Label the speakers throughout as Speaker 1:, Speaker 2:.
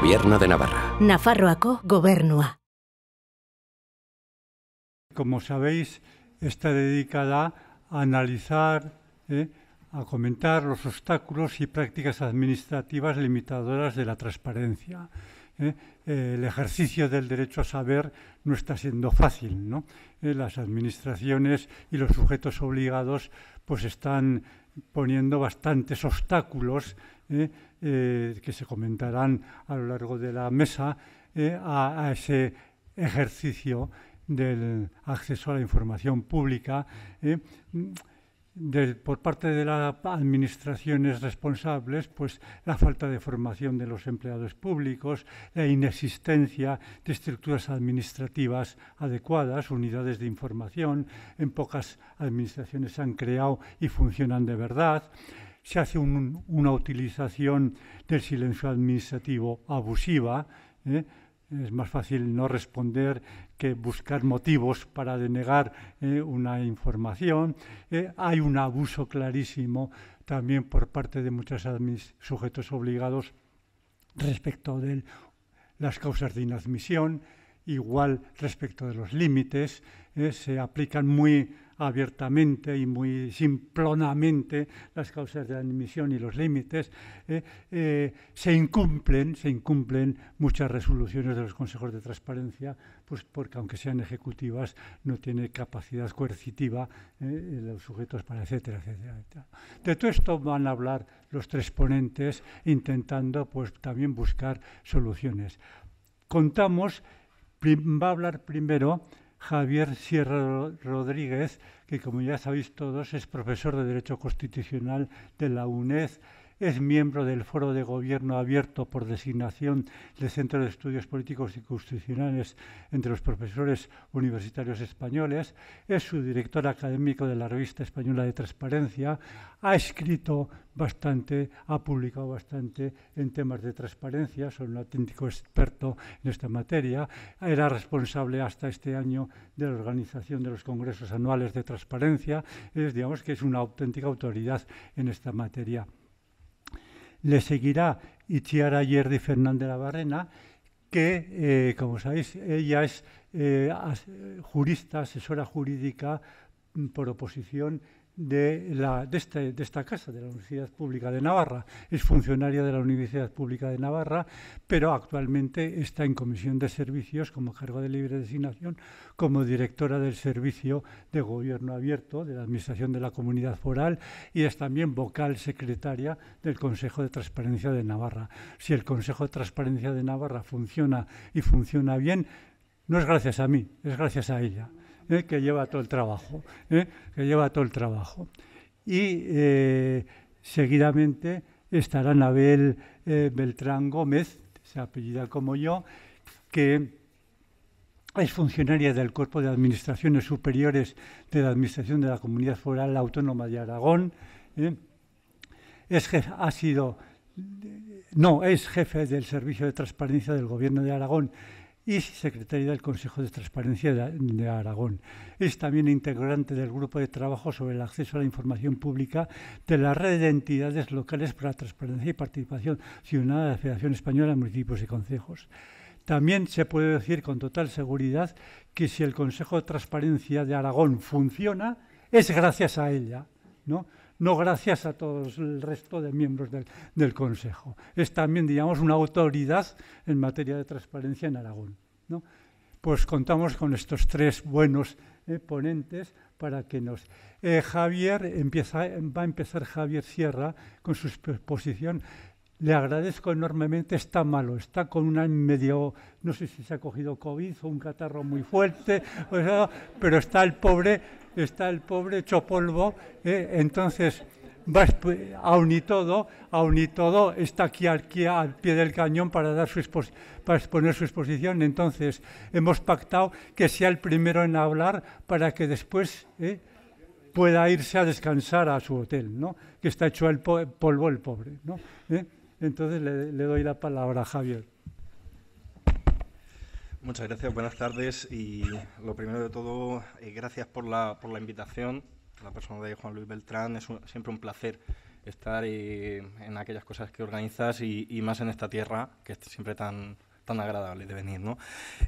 Speaker 1: Gobierno de Navarra.
Speaker 2: Nafarroaco, Gobernua.
Speaker 3: Como sabéis, está dedicada a analizar, eh, a comentar los obstáculos y prácticas administrativas limitadoras de la transparencia. Eh. el ejercicio del derecho a saber no está siendo fácil. Eh, las administraciones y los sujetos obligados pues están poniendo bastantes obstáculos ¿eh? Eh, que se comentarán a lo largo de la mesa ¿eh? a, ese ejercicio del acceso a la información pública. por parte de las administraciones responsables, pues la falta de formación de los empleados públicos, la inexistencia de estructuras administrativas adecuadas, unidades de información, en pocas administraciones se han creado y funcionan de verdad se hace una utilización del silencio administrativo abusiva. ¿eh? Es más fácil no responder que buscar motivos para denegar ¿eh? una información. ¿eh? hay un abuso clarísimo también por parte de muchos sujetos obligados respecto de las causas de inadmisión, igual respecto de los límites. se aplican muy abiertamente y muy simplonamente las causas de la admisión y los límites, eh, eh, se incumplen, se incumplen muchas resoluciones de los consejos de transparencia, pues porque aunque sean ejecutivas, no tiene capacidad coercitiva eh, los sujetos para etcétera, etcétera, De todo esto van a hablar los tres ponentes intentando pues también buscar soluciones. Contamos, va a hablar primero Javier Sierra Rodríguez, que como ya sabéis todos es profesor de Derecho Constitucional de la UNED es miembro del Foro de Gobierno Abierto por designación del Centro de Estudios Políticos y Constitucionales entre los profesores universitarios españoles, es su director académico de la Revista Española de Transparencia, ha escrito bastante, ha publicado bastante en temas de transparencia, es un auténtico experto en esta materia, era responsable hasta este año de la organización de los congresos anuales de transparencia, es, digamos que es una auténtica autoridad en esta materia le seguirá Itziar Yerdi Fernández la de Barrena, que, eh, como sabéis, ella es eh, jurista, asesora jurídica mm, por oposición de, la, este, de, esta casa, de la Universidad Pública de Navarra. Es funcionaria de la Universidad Pública de Navarra, pero actualmente está en Comisión de Servicios como cargo de libre designación, como directora del Servicio de Gobierno Abierto de la Administración de la Comunidad Foral y es también vocal secretaria del Consejo de Transparencia de Navarra. Si el Consejo de Transparencia de Navarra funciona y funciona bien, no es gracias a mí, es gracias a ella. ¿eh? que lleva todo el trabajo, ¿eh? que lleva todo el trabajo. Y eh, seguidamente estará Anabel Beltrán Gómez, se apellida como yo, que es funcionaria del Cuerpo de Administraciones Superiores de la Administración de la Comunidad Foral Autónoma de Aragón. Es, ha sido, no, es jefe del Servicio de Transparencia del Gobierno de Aragón y secretaria del Consejo de Transparencia de Aragón. Es también integrante del Grupo de Trabajo sobre el Acceso a la Información Pública de la Red de Entidades Locales para la Transparencia y Participación Ciudadana de la Federación Española de Municipios y Consejos. También se puede decir con total seguridad que si el Consejo de Transparencia de Aragón funciona, es gracias a ella. ¿no? no gracias a todos el resto de miembros del, Consejo. Es también, digamos, una autoridad en materia de transparencia en Aragón. ¿no? Pues contamos con estos tres buenos eh, ponentes para que nos... Eh, Javier empieza, va a empezar Javier Sierra con su exposición le agradezco enormemente, está malo, está con una medio, no sé si se ha cogido COVID o un catarro muy fuerte, pero está el pobre, está el pobre hecho polvo, eh, entonces aun y todo, aun y todo está aquí, aquí, al pie del cañón para, dar su para exponer su exposición. Entonces, hemos pactado que sea el primero en hablar para que después ¿eh? pueda irse a descansar a su hotel, ¿no? que está hecho el polvo el pobre. ¿no? ¿Eh? Entonces le, doy la palabra a Javier.
Speaker 4: Muchas gracias, buenas tardes y lo primero de todo, eh, gracias por la, por la invitación. La persona de Juan Luis Beltrán es siempre un placer estar eh, en aquellas cosas que organizas y, y, más en esta tierra que es siempre tan, tan agradable de venir. ¿no?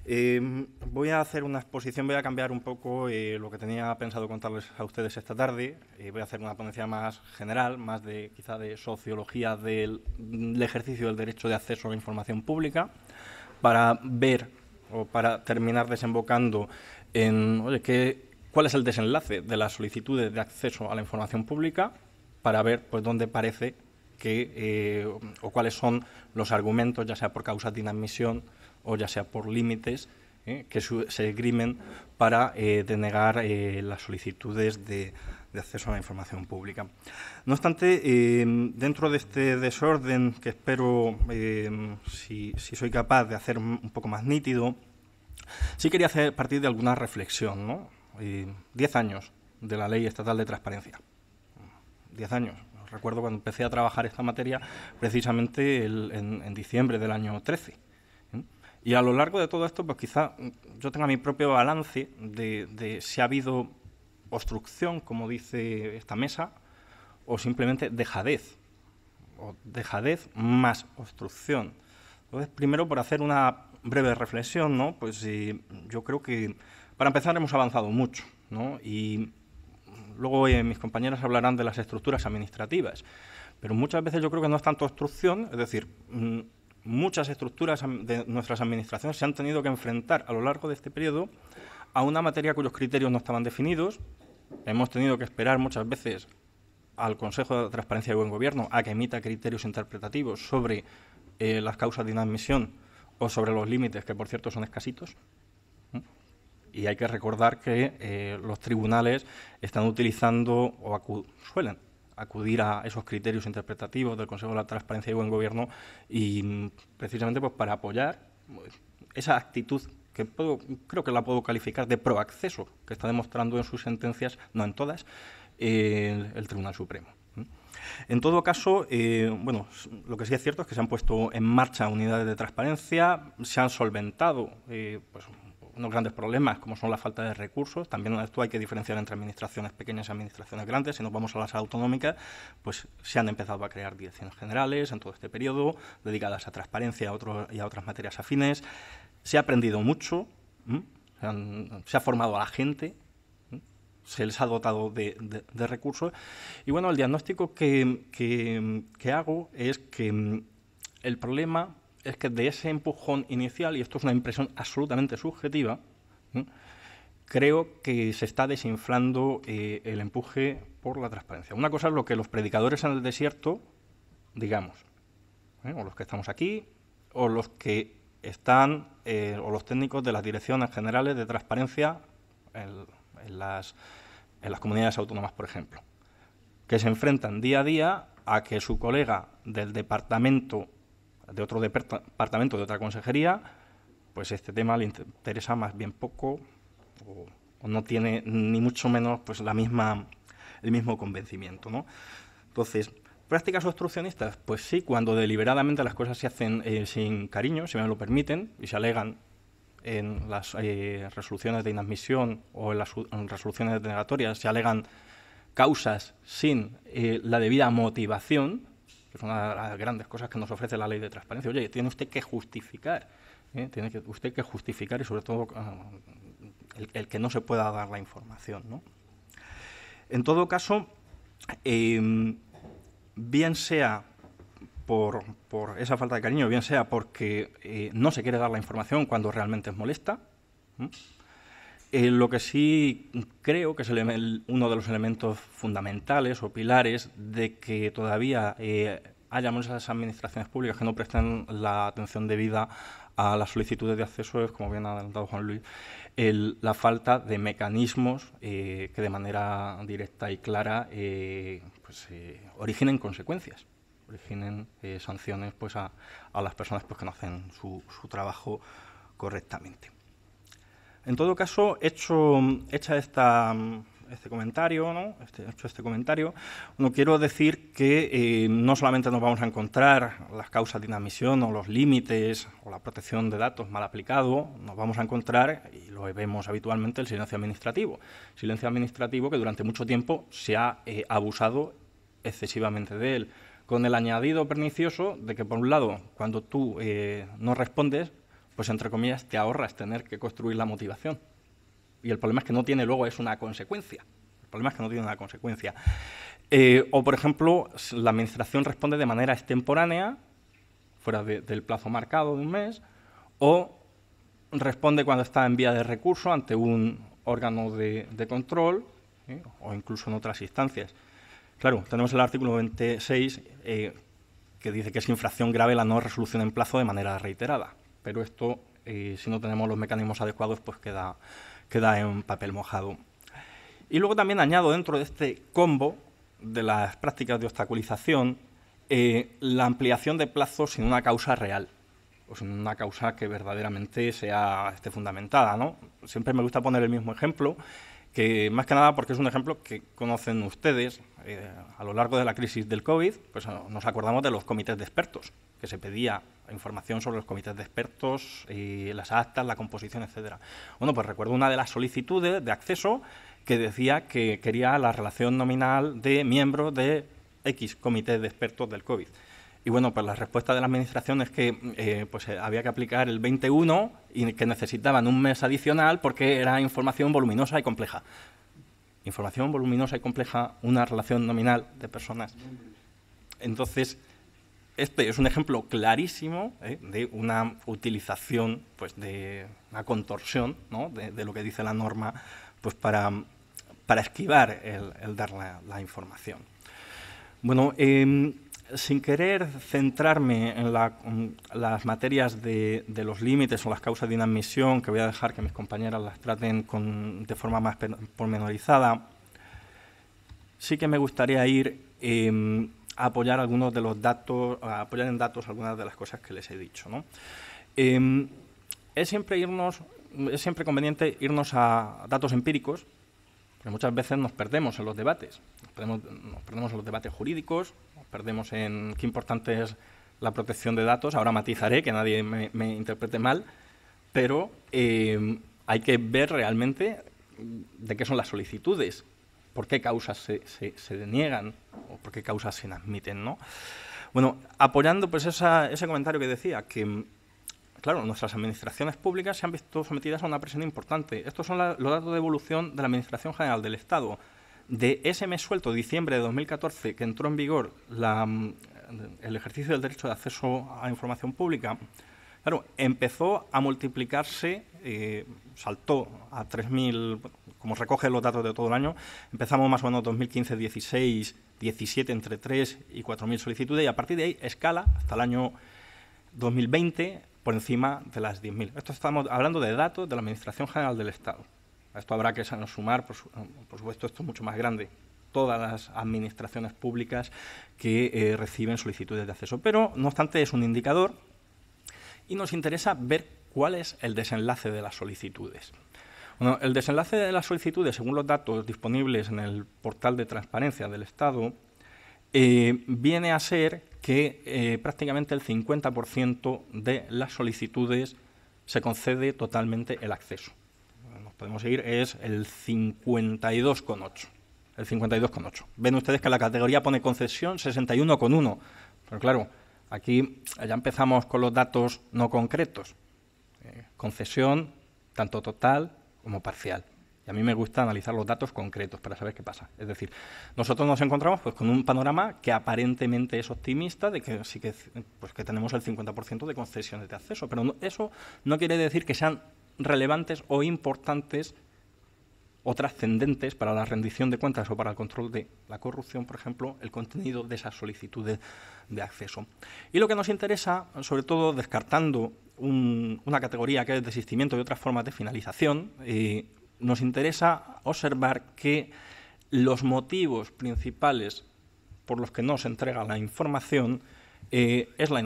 Speaker 4: Em, voy a hacer una exposición, voy a cambiar un poco eh, lo que tenía pensado contarles a ustedes esta tarde. Eh, voy a hacer una ponencia más general, más de quizá de sociología del, ejercicio del derecho de acceso a la información pública, para ver o para terminar desembocando en oye, ¿qué, cuál es el desenlace de las solicitudes de acceso a la información pública para ver pues, dónde parece que, eh, o cuáles son los argumentos, ya sea por causas de inadmisión o ya sea por límites, eh, que se esgrimen para eh, denegar las solicitudes de, acceso a la información pública. No obstante, dentro de este desorden que espero, si, soy capaz de hacer un poco más nítido, sí quería hacer partir de alguna reflexión. ¿no? diez años de la Ley Estatal de Transparencia. Diez años recuerdo cuando empecé a trabajar esta materia precisamente en, diciembre del año 13. ¿eh? Y a lo largo de todo esto, pues quizá yo tenga mi propio balance de, si ha habido obstrucción, como dice esta mesa, o simplemente dejadez, o dejadez más obstrucción. Entonces, primero por hacer una breve reflexión, ¿no? Pues eh, yo creo que para empezar hemos avanzado mucho, Y Luego mis compañeras hablarán de las estructuras administrativas, pero muchas veces yo creo que no es tanto obstrucción, es decir, mm, muchas estructuras de nuestras administraciones se han tenido que enfrentar a lo largo de este periodo a una materia cuyos criterios no estaban definidos. Hemos tenido que esperar muchas veces al Consejo de Transparencia y Buen Gobierno a que emita criterios interpretativos sobre eh, las causas de inadmisión o sobre los límites, que por cierto son escasitos y hay que recordar que eh, los tribunales están utilizando o suelen acudir a esos criterios interpretativos del Consejo de la Transparencia y Buen Gobierno y mm, precisamente pues, para apoyar pues, esa actitud que creo que la puedo calificar de proacceso que está demostrando en sus sentencias, no en todas, el, Tribunal Supremo. En todo caso, eh, bueno, lo que sí es cierto es que se han puesto en marcha unidades de transparencia, se han solventado eh, pues, unos grandes problemas, como son la falta de recursos. También esto hay que diferenciar entre administraciones pequeñas y administraciones grandes. Si nos vamos a las autonómicas, pues se han empezado a crear direcciones generales en todo este periodo, dedicadas a transparencia a otros, y a otras materias afines. Se ha aprendido mucho, se, ha formado a la gente, se les ha dotado de, de, recursos. Y bueno, el diagnóstico que, que, que hago es que mm, el problema es que de ese empujón inicial, y esto es una impresión absolutamente subjetiva, creo que se está desinflando eh, el empuje por la transparencia. Una cosa es lo que los predicadores en el desierto, digamos, ¿eh? o los que estamos aquí, o los que están, eh, o los técnicos de las direcciones generales de transparencia las, en las comunidades autónomas, por ejemplo, que se enfrentan día a día a que su colega del departamento de otro departamento, de otra consejería, pues este tema le interesa más bien poco o, no tiene ni mucho menos pues la misma el mismo convencimiento, ¿no? Entonces, prácticas obstruccionistas, pues sí, cuando deliberadamente las cosas se hacen eh, sin cariño, si me lo permiten, y se alegan en las eh, resoluciones de inadmisión o en las resoluciones denegatorias, se alegan causas sin eh, la debida motivación, que es una de las grandes cosas que nos ofrece la ley de transparencia. Oye, tiene usted que justificar, ¿eh? tiene que, usted que justificar y sobre todo ah, el, que no se pueda dar la información. En todo caso, em, bien sea por, esa falta de cariño, bien sea porque eh, no se quiere dar la información cuando realmente es molesta, eh, lo que sí creo que es uno de los elementos fundamentales o pilares de que todavía eh, haya muchas administraciones públicas que no prestan la atención debida a las solicitudes de acceso es, como bien ha adelantado Juan Luis, la falta de mecanismos eh, que de manera directa y clara eh, pues, originen consecuencias originen sanciones pues, a, las personas pues, que no hacen su trabajo correctamente. En todo caso, hecho, hecha esta, este comentario, ¿no? Este, hecho este comentario, no quiero decir que eh, no solamente nos vamos a encontrar las causas de inadmisión o los límites o la protección de datos mal aplicado, nos vamos a encontrar, y lo vemos habitualmente, el silencio administrativo. Silencio administrativo que durante mucho tiempo se ha eh, abusado excesivamente de él, con el añadido pernicioso de que, por un lado, cuando tú eh, no respondes, pues entre comillas te ahorras tener que construir la motivación. Y el problema es que no tiene luego es una consecuencia. El problema es que no tiene una consecuencia. Eh, o, por ejemplo, la administración responde de manera extemporánea, fuera del plazo marcado de un mes, o responde cuando está en vía de recurso ante un órgano de, control ¿eh? o incluso en otras instancias. Claro, tenemos el artículo 26 eh, que dice que es infracción grave la no resolución en plazo de manera reiterada pero esto, eh, si no tenemos los mecanismos adecuados, pues queda, queda en papel mojado. Y luego también añado dentro de este combo de las prácticas de obstaculización eh, la ampliación de plazos sin una causa real o sin una causa que verdaderamente sea esté fundamentada. ¿no? Siempre me gusta poner el mismo ejemplo que más que nada porque es un ejemplo que conocen ustedes. Eh, a lo largo de la crisis del COVID, pues ah, nos acordamos de los comités de expertos, que se pedía información sobre los comités de expertos, y las actas, la composición, etcétera. Bueno, pues recuerdo una de las solicitudes de acceso que decía que quería la relación nominal de miembros de X comité de expertos del COVID. Y bueno, pues la respuesta de la administración es que eh, pues eh, había que aplicar el 21 y que necesitaban un mes adicional porque era información voluminosa y compleja. Información voluminosa y compleja, una relación nominal de personas. Entonces, este es un ejemplo clarísimo eh, de una utilización, pues de una contorsión ¿no? de, lo que dice la norma pues para, para esquivar el, dar la, la, información. Bueno, eh, sin querer centrarme en, las materias de, los límites o las causas de inadmisión, que voy a dejar que mis compañeras las traten de forma más pormenorizada, sí que me gustaría ir em, a apoyar algunos de los datos, apoyar en datos algunas de las cosas que les he dicho. Em, es siempre irnos, es siempre conveniente irnos a datos empíricos, porque muchas veces nos perdemos en los debates, nos perdemos en los debates jurídicos, perdemos en qué importante es la protección de datos. Ahora matizaré, que nadie me, interprete mal, pero eh, hay que ver realmente de qué son las solicitudes, por qué causas se, se, deniegan o por qué causas se admiten. ¿no? Bueno, apoyando pues esa, ese comentario que decía, que claro, nuestras administraciones públicas se han visto sometidas a una presión importante. Estos son los datos de evolución de la Administración General del Estado de ese mes suelto, diciembre de 2014, que entró en vigor mm, el ejercicio del derecho de acceso a información pública, claro, empezó a multiplicarse, eh, saltó a 3.000, como recoge los datos de todo el año, empezamos más o menos 2015, 16, 17, entre 3 y 4.000 solicitudes, y a partir de ahí escala hasta el año 2020 por encima de las 10.000. Esto estamos hablando de datos de la Administración General del Estado esto habrá que sumar, por, por supuesto, esto es mucho más grande, todas las administraciones públicas que eh, reciben solicitudes de acceso. Pero, no obstante, es un indicador y nos interesa ver cuál es el desenlace de las solicitudes. el desenlace de las solicitudes, según los datos disponibles en el portal de transparencia del Estado, eh, viene a ser que eh, prácticamente el 50% de las solicitudes se concede totalmente el acceso podemos seguir, es el 52,8. El 52,8. Ven ustedes que la categoría pone concesión 61,1. Pero claro, aquí ya empezamos con los datos no concretos. Eh, concesión, tanto total como parcial. Y a mí me gusta analizar los datos concretos para saber qué pasa. Es decir, nosotros nos encontramos pues, con un panorama que aparentemente es optimista, de que sí que, pues, que tenemos el 50% de concesiones de acceso, pero eso no quiere decir que sean relevantes o importantes o trascendentes para la rendición de cuentas o para el control de la corrupción, por ejemplo, el contenido de esas solicitudes de acceso. Y lo que nos interesa, sobre todo descartando una categoría que es desistimiento y otras formas de finalización, eh, nos interesa observar que los motivos principales por los que no se entrega la información eh, es la,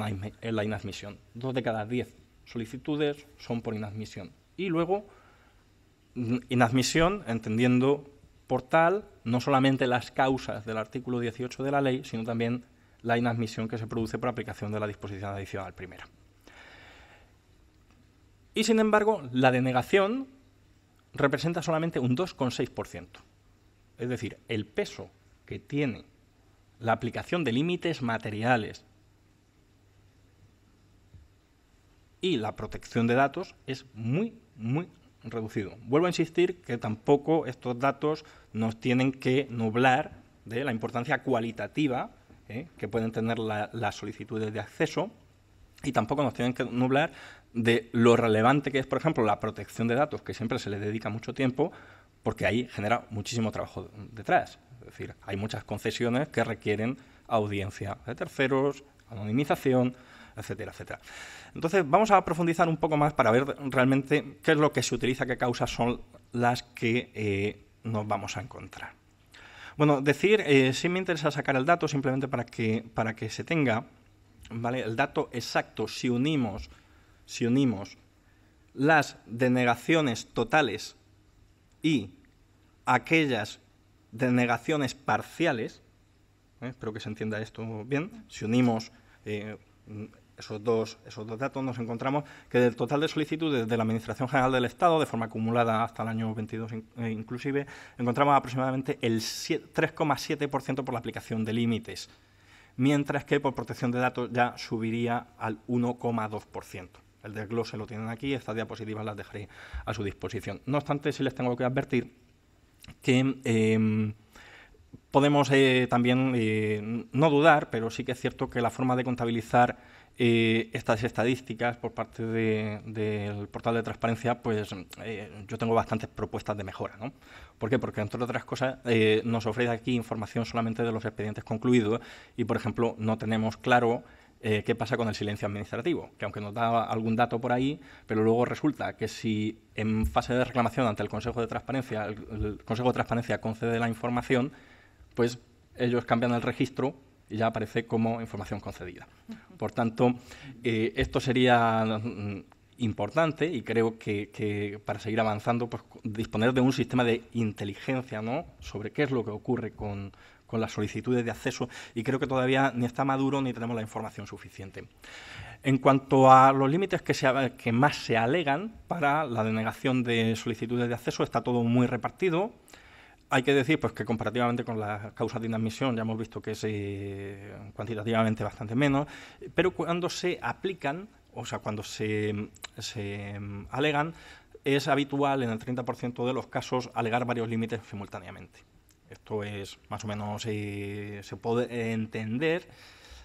Speaker 4: inadmisión. Dos de cada diez solicitudes son por inadmisión. Y luego, mm, inadmisión, entendiendo por tal no solamente las causas del artículo 18 de la ley, sino también la inadmisión que se produce por aplicación de la disposición adicional primera. Y sin embargo, la denegación representa solamente un 2,6%. Es decir, el peso que tiene la aplicación de límites materiales y la protección de datos es muy, muy reducido. Vuelvo a insistir que tampoco estos datos nos tienen que nublar de la importancia cualitativa ¿eh? que pueden tener las solicitudes de acceso y tampoco nos tienen que nublar de lo relevante que es, por ejemplo, la protección de datos, que siempre se le dedica mucho tiempo, porque ahí genera muchísimo trabajo detrás. Es decir, hay muchas concesiones que requieren audiencia de terceros, anonimización, etcétera, etcétera. Entonces, vamos a profundizar un poco más para ver realmente qué es lo que se utiliza, qué causas son las que eh, nos vamos a encontrar. Bueno, decir, si eh, sí me interesa sacar el dato simplemente para que, para que se tenga ¿vale? el dato exacto si unimos, si unimos las denegaciones totales y aquellas denegaciones parciales, ¿eh? espero que se entienda esto bien, si unimos esos dos, esos datos, nos encontramos que del total de solicitudes de la Administración General del Estado, de forma acumulada hasta el año 22 eh, inclusive, encontramos aproximadamente el 3,7% por la aplicación de límites, mientras que por protección de datos ya subiría al 1,2%. El desglose lo tienen aquí, estas diapositivas las dejaré a su disposición. No obstante, sí les tengo que advertir que... Em, podemos eh, también eh, no dudar, pero sí que es cierto que la forma de contabilizar eh, estas estadísticas por parte del portal de transparencia, pues eh, yo tengo bastantes propuestas de mejora. ¿no? ¿Por qué? Porque, entre otras cosas, eh, nos ofrece aquí información solamente de los expedientes concluidos y, por ejemplo, no tenemos claro qué pasa con el silencio administrativo, que aunque nos da algún dato por ahí, pero luego resulta que si en fase de reclamación ante el Consejo de Transparencia, el Consejo de Transparencia concede la información, pues ellos cambian el registro y ya aparece como información concedida. Por tanto, eh, esto sería mm, importante y creo que, para seguir avanzando, pues disponer de un sistema de inteligencia sobre qué es lo que ocurre con, las solicitudes de acceso y creo que todavía ni está maduro ni tenemos la información suficiente. En cuanto a los límites que, se, que más se alegan para la denegación de solicitudes de acceso, está todo muy repartido hay que decir pues, que comparativamente con las causas de inadmisión ya hemos visto que es eh, cuantitativamente bastante menos, pero cuando se aplican, o sea, cuando se, mm, alegan, es habitual en el 30% de los casos alegar varios límites simultáneamente. Esto es más o menos, eh, se puede entender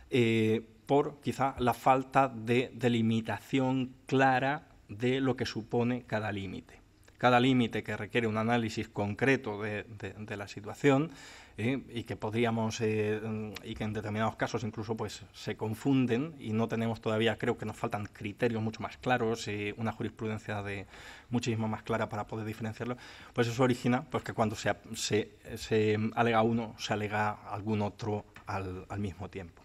Speaker 4: eh, por quizá la falta de delimitación clara de lo que supone cada límite cada límite que requiere un análisis concreto de, la situación ¿eh? y que podríamos, eh, mm, y que en determinados casos incluso pues, se confunden y no tenemos todavía, creo que nos faltan criterios mucho más claros, eh, una jurisprudencia de muchísimo más clara para poder diferenciarlo, pues eso origina pues, que cuando se, se, alega uno, se alega algún otro al, al mismo tiempo,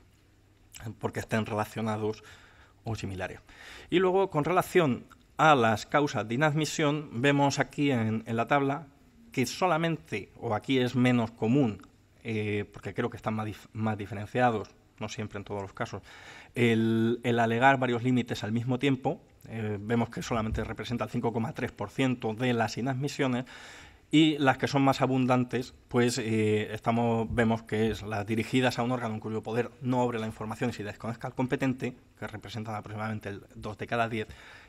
Speaker 4: porque estén relacionados o similares. Y luego, con relación a las causas de inadmisión, vemos aquí en, la tabla que solamente, o aquí es menos común, eh, porque creo que están más, más, diferenciados, no siempre en todos los casos, el, alegar varios límites al mismo tiempo, eh, vemos que solamente representa el 5,3% de las inadmisiones, y las que son más abundantes, pues eh, estamos, vemos que es las dirigidas a un órgano cuyo poder no obre la información y se desconozca al competente, que representan aproximadamente el 2 de cada 10,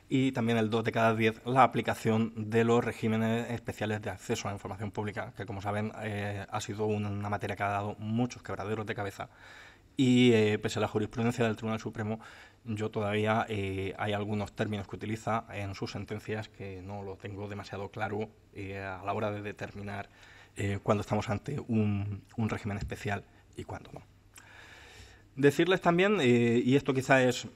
Speaker 4: y también el 2 de cada 10 la aplicación de los regímenes especiales de acceso a la información pública, que como saben eh, ha sido una, materia que ha dado muchos quebraderos de cabeza. Y eh, pese a la jurisprudencia del Tribunal Supremo, yo todavía eh, hay algunos términos que utiliza en sus sentencias que no lo tengo demasiado claro a la hora de determinar cuándo estamos ante un, un régimen especial y cuándo no. Decirles también, y esto quizá es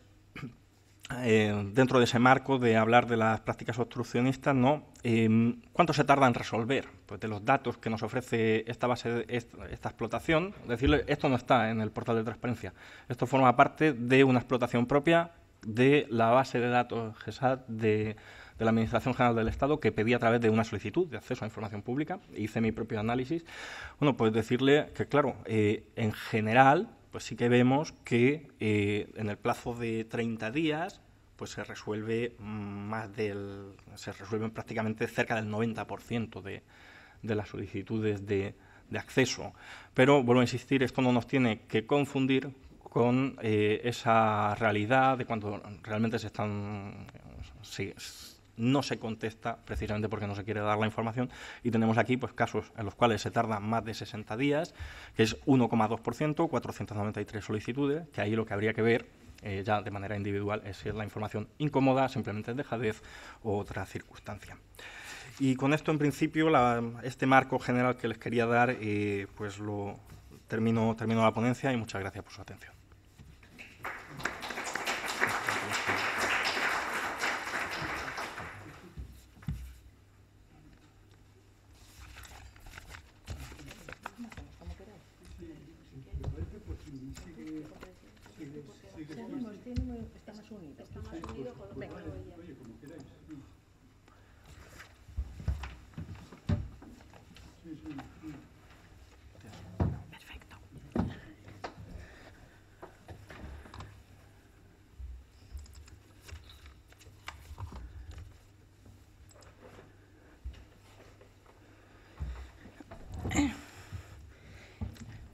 Speaker 4: eh, dentro de ese marco de hablar de las prácticas obstruccionistas, ¿no? Eh, ¿Cuánto se tarda en resolver? Pues de los datos que nos ofrece esta base, esta, explotación, decirle, esto no está en el portal de transparencia, esto forma parte de una explotación propia de la base de datos GESAT de, de la Administración General del Estado que pedí a través de una solicitud de acceso a información pública, hice mi propio análisis, bueno, pues decirle que, claro, eh, en general pues sí que vemos que eh, en el plazo de 30 días pues se resuelve más del se resuelven prácticamente cerca del 90% de, de las solicitudes de, acceso. Pero vuelvo a insistir, esto no nos tiene que confundir con eh, esa realidad de cuando realmente se están no se contesta precisamente porque no se quiere dar la información y tenemos aquí pues casos en los cuales se tarda más de 60 días, que es 1,2%, 493 solicitudes, que ahí lo que habría que ver eh, ya de manera individual es si es la información incómoda, simplemente dejadez o otra circunstancia. Y con esto, en principio, este marco general que les quería dar, eh, pues lo termino la ponencia y muchas gracias por su atención.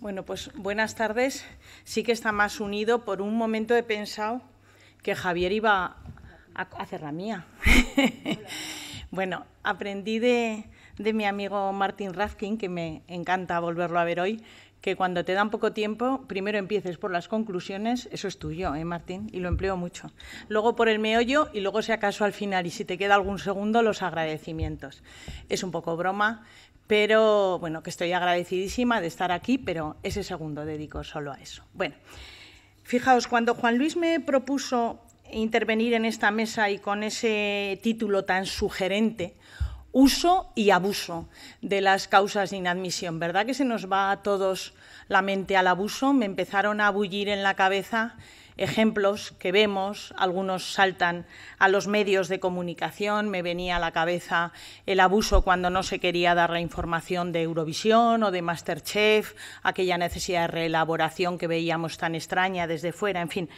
Speaker 5: Bueno, pues buenas tardes. Sí que está más unido. Por un momento he pensado que Javier iba a hacer la mía. bueno, aprendí de, mi amigo Martín Rafkin, que me encanta volverlo a ver hoy, que cuando te dan poco tiempo, primero empieces por las conclusiones, eso es tuyo, ¿eh, Martín? Y lo empleo mucho. Luego por el meollo y luego, si acaso, al final, y si te queda algún segundo, los agradecimientos. Es un poco broma, pero bueno, que estoy agradecidísima de estar aquí, pero ese segundo dedico solo a eso. Bueno, fijaos, cuando Juan Luis me propuso intervenir en esta mesa y con ese título tan sugerente, uso y abuso de las causas de inadmisión. ¿Verdad que se nos va a todos la mente al abuso? Me empezaron a bullir en la cabeza ejemplos que vemos, algunos saltan a los medios de comunicación, me venía a la cabeza el abuso cuando no se quería dar la información de Eurovisión o de Masterchef, aquella necesidad de reelaboración que veíamos tan extraña desde fuera, en fin,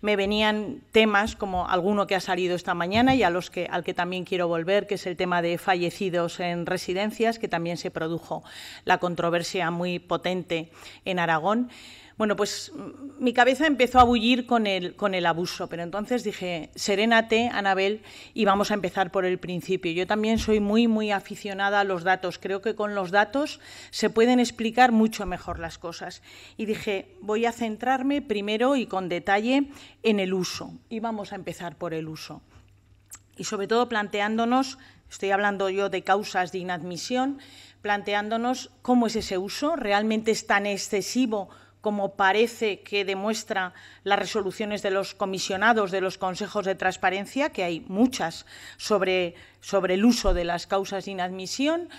Speaker 5: me venían temas como alguno que ha salido esta mañana y a los que, al que también quiero volver, que es el tema de fallecidos en residencias, que también se produjo la controversia muy potente en Aragón. Bueno, pues mm, mi cabeza empezó a bullir con el, con el abuso, pero entonces dije, serénate, Anabel, y vamos a empezar por el principio. Yo también soy muy, muy aficionada a los datos. Creo que con los datos se pueden explicar mucho mejor las cosas. Y dije, voy a centrarme primero y con detalle en el uso. Y vamos a empezar por el uso. Y sobre todo planteándonos, estoy hablando yo de causas de inadmisión, planteándonos cómo es ese uso, realmente es tan excesivo como parece que demuestra las resoluciones de los comisionados de los consejos de transparencia, que hay muchas sobre, sobre el uso de las causas de inadmisión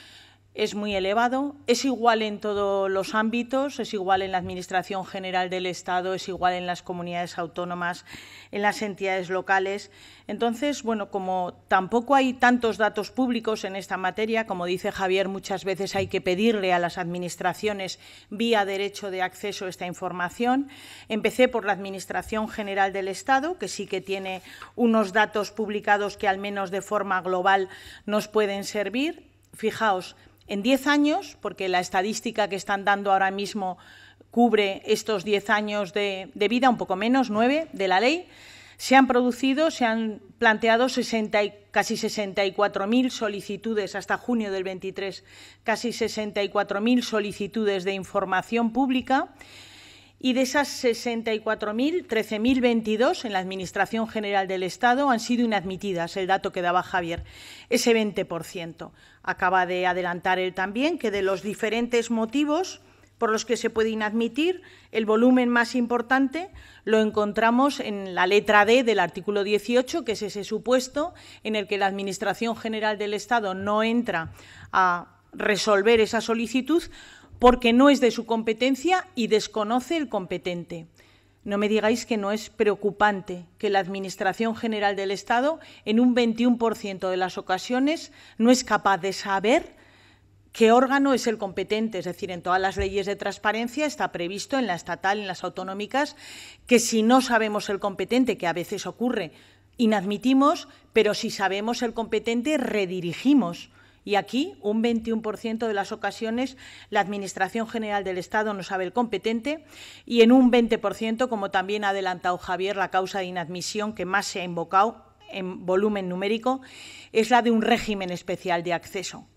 Speaker 5: es muy elevado, es igual en todos los ámbitos, es igual en la Administración General del Estado, es igual en las comunidades autónomas, en las entidades locales. Entonces, bueno, como tampoco hay tantos datos públicos en esta materia, como dice Javier, muchas veces hay que pedirle a las Administraciones vía derecho de acceso esta información. Empecé por la Administración General del Estado, que sí que tiene unos datos publicados que al menos de forma global nos pueden servir. Fijaos, en 10 años, porque la estadística que están dando ahora mismo cubre estos 10 años de, vida, un poco menos, nueve, de la ley, se han producido, se han planteado casi 64.000 solicitudes hasta junio del 23, casi 64.000 solicitudes de información pública y de esas 64.000, 13.022 en la Administración General del Estado han sido inadmitidas, el dato que daba Javier, ese 20%. Acaba de adelantar él también que de los diferentes motivos por los que se puede inadmitir, el volumen más importante lo encontramos en la letra D del artículo 18, que es ese supuesto en el que la Administración General del Estado no entra a resolver esa solicitud porque no es de su competencia y desconoce el competente. No me digáis que no es preocupante que la Administración General del Estado, en un 21% de las ocasiones, no es capaz de saber qué órgano es el competente. Es decir, en todas las leyes de transparencia está previsto, en la estatal, en las autonómicas, que si no sabemos el competente, que a veces ocurre, inadmitimos, pero si sabemos el competente, redirigimos. Y aquí, un 21% de las ocasiones, la Administración General del Estado no sabe el competente y en un 20%, como también ha adelantado Javier, la causa de inadmisión que más se ha invocado en volumen numérico es la de un régimen especial de acceso,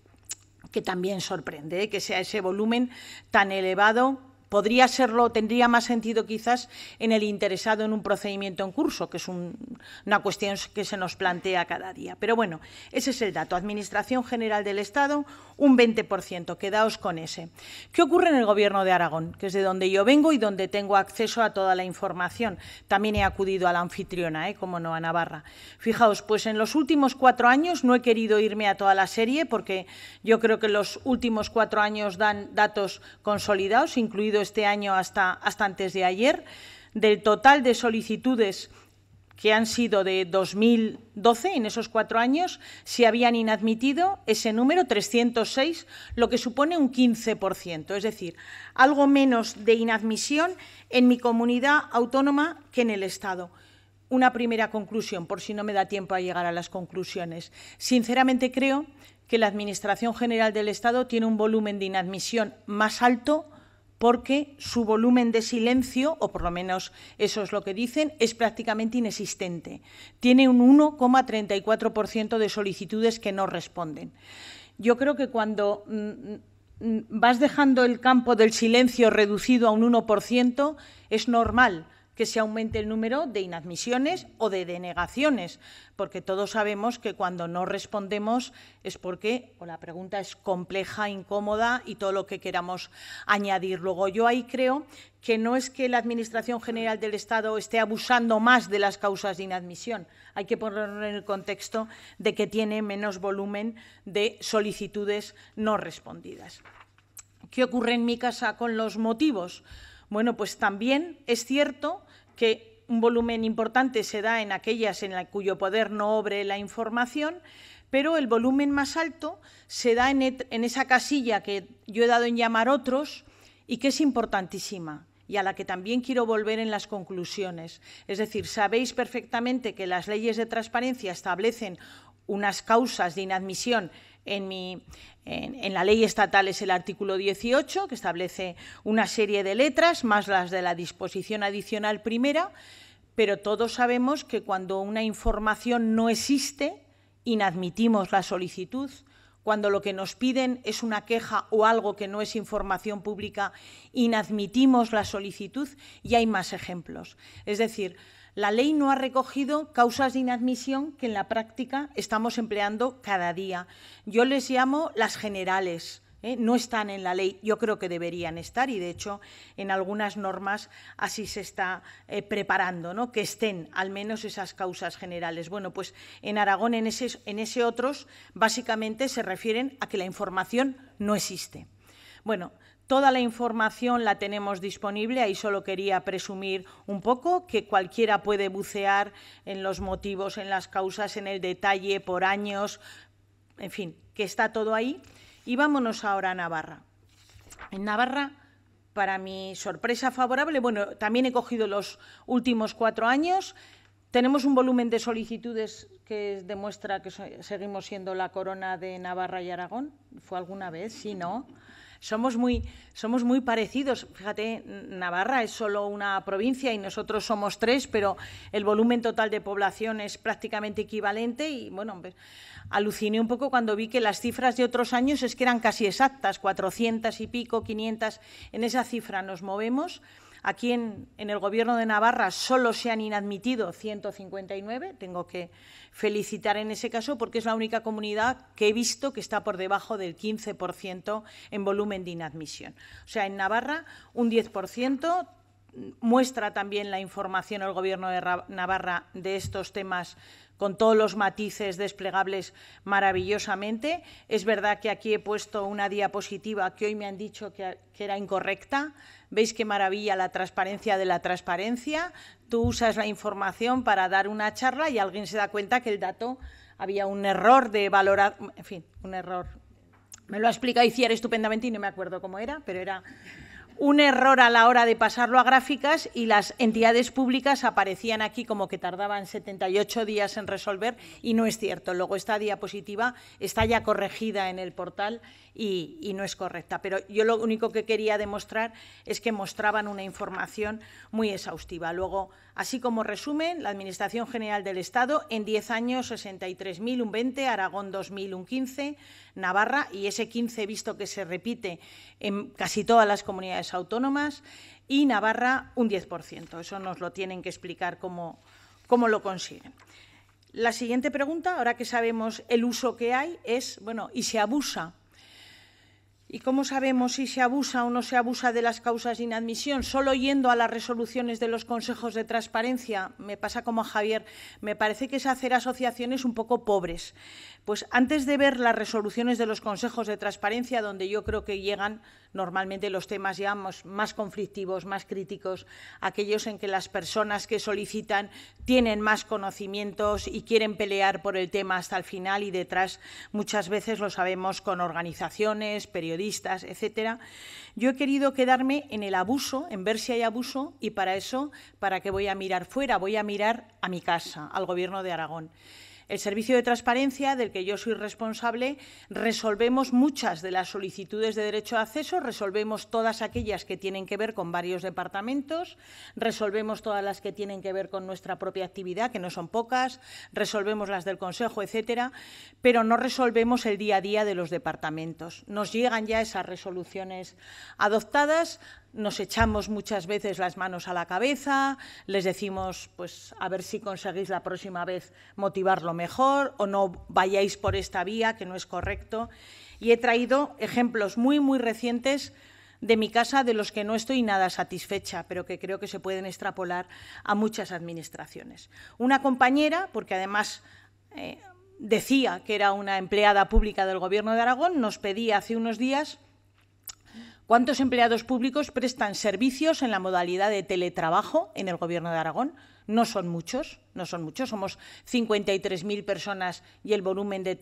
Speaker 5: que también sorprende ¿eh? que sea ese volumen tan elevado podría serlo, tendría más sentido quizás en el interesado en un procedimiento en curso, que es una cuestión que se nos plantea cada día. Pero bueno, ese es el dato. Administración General del Estado, un 20%. Quedaos con ese. ¿Qué ocurre en el Gobierno de Aragón? Que es de donde yo vengo y donde tengo acceso a toda la información. También he acudido a la anfitriona, ¿eh? como no a Navarra. Fijaos, pues en los últimos cuatro años no he querido irme a toda la serie porque yo creo que los últimos cuatro años dan datos consolidados, incluidos este año hasta, hasta antes de ayer, del total de solicitudes que han sido de 2012, en esos cuatro años, se habían inadmitido ese número, 306, lo que supone un 15%, es decir, algo menos de inadmisión en mi comunidad autónoma que en el Estado. Una primera conclusión, por si no me da tiempo a llegar a las conclusiones. Sinceramente creo que la Administración General del Estado tiene un volumen de inadmisión más alto porque su volumen de silencio, o por lo menos eso es lo que dicen, es prácticamente inexistente. Tiene un 1,34% de solicitudes que no responden. Yo creo que cuando mm, mm, vas dejando el campo del silencio reducido a un 1%, es normal que se aumente el número de inadmisiones o de denegaciones, porque todos sabemos que cuando no respondemos es porque o la pregunta es compleja, incómoda y todo lo que queramos añadir. Luego, yo ahí creo que no es que la Administración General del Estado esté abusando más de las causas de inadmisión. Hay que ponerlo en el contexto de que tiene menos volumen de solicitudes no respondidas. ¿Qué ocurre en mi casa con los motivos? Bueno, pues también es cierto que un volumen importante se da en aquellas en cuyo poder no obre la información, pero el volumen más alto se da en, en esa casilla que yo he dado en llamar otros y que es importantísima y a la que también quiero volver en las conclusiones. Es decir, sabéis perfectamente que las leyes de transparencia establecen unas causas de inadmisión en, la ley estatal es el artículo 18, que establece una serie de letras, más las de la disposición adicional primera, pero todos sabemos que cuando una información no existe, inadmitimos la solicitud. Cuando lo que nos piden es una queja o algo que no es información pública, inadmitimos la solicitud y hay más ejemplos. Es decir, la ley no ha recogido causas de inadmisión que en la práctica estamos empleando cada día. Yo les llamo las generales. ¿eh? No están en la ley, yo creo que deberían estar y de hecho en algunas normas así se está eh, preparando, ¿no? que estén al menos esas causas generales. Bueno, pues en Aragón, en ese, en ese otros, básicamente se refieren a que la información no existe. Bueno, Toda la información la tenemos disponible, ahí solo quería presumir un poco que cualquiera puede bucear en los motivos, en las causas, en el detalle, por años, en fin, que está todo ahí. Y vámonos ahora a Navarra. En Navarra para mi sorpresa favorable, bueno, también he cogido los últimos cuatro años. Tenemos un volumen de solicitudes que demuestra que seguimos siendo la corona de Navarra y Aragón. ¿Fue alguna vez? Sí, ¿no? somos muy, somos muy parecidos. Fíjate, Navarra es solo una provincia y nosotros somos tres, pero el volumen total de población es prácticamente equivalente y, bueno, pues, aluciné un poco cuando vi que las cifras de otros años es que eran casi exactas, 400 y pico, 500, en esa cifra nos movemos. Aquí en, en, el Gobierno de Navarra solo se han inadmitido 159. Tengo que felicitar en ese caso porque es la única comunidad que he visto que está por debajo del 15% en volumen de inadmisión. O sea, en Navarra un 10%. Muestra también la información al Gobierno de Navarra de estos temas con todos los matices desplegables maravillosamente. Es verdad que aquí he puesto una diapositiva que hoy me han dicho que, era incorrecta. Veis qué maravilla la transparencia de la transparencia. Tú usas la información para dar una charla y alguien se da cuenta que el dato había un error de valorar, en fin, un error. Me lo ha explicado Iciar estupendamente y no me acuerdo cómo era, pero era un error a la hora de pasarlo a gráficas y las entidades públicas aparecían aquí como que tardaban 78 días en resolver y no es cierto. Luego esta diapositiva está ya corregida en el portal y, no es correcta. Pero yo lo único que quería demostrar es que mostraban una información muy exhaustiva. Luego Así como resumen, la Administración General del Estado en 10 años 63.000, un 20, Aragón 2.015, un Navarra y ese 15 visto que se repite en casi todas las comunidades autónomas y Navarra un 10%. Eso nos lo tienen que explicar cómo, cómo lo consiguen. La siguiente pregunta, ahora que sabemos el uso que hay, es, bueno, ¿y se abusa ¿Y cómo sabemos si se abusa o no se abusa de las causas de inadmisión? Solo yendo a las resoluciones de los consejos de transparencia, me pasa como a Javier, me parece que es hacer asociaciones un poco pobres. Pues antes de ver las resoluciones de los consejos de transparencia, donde yo creo que llegan normalmente los temas ya más conflictivos, más críticos, aquellos en que las personas que solicitan tienen más conocimientos y quieren pelear por el tema hasta el final y detrás muchas veces lo sabemos con organizaciones, periodistas, etcétera. Yo he querido quedarme en el abuso, en ver si hay abuso y para eso, ¿para que voy a mirar fuera? Voy a mirar a mi casa, al Gobierno de Aragón. El Servicio de Transparencia, del que yo soy responsable, resolvemos muchas de las solicitudes de derecho de acceso, resolvemos todas aquellas que tienen que ver con varios departamentos, resolvemos todas las que tienen que ver con nuestra propia actividad, que no son pocas, resolvemos las del Consejo, etcétera, pero no resolvemos el día a día de los departamentos. Nos llegan ya esas resoluciones adoptadas, nos echamos muchas veces las manos a la cabeza, les decimos, pues a ver si conseguís la próxima vez motivarlo mejor o no vayáis por esta vía, que no es correcto. Y he traído ejemplos muy, muy recientes de mi casa de los que no estoy nada satisfecha, pero que creo que se pueden extrapolar a muchas administraciones. Una compañera, porque además... Eh, decía que era una empleada pública del Gobierno de Aragón, nos pedía hace unos días ¿Cuántos empleados públicos prestan servicios en la modalidad de teletrabajo en el Gobierno de Aragón? No son muchos, no son muchos. Somos 53.000 personas y el volumen de,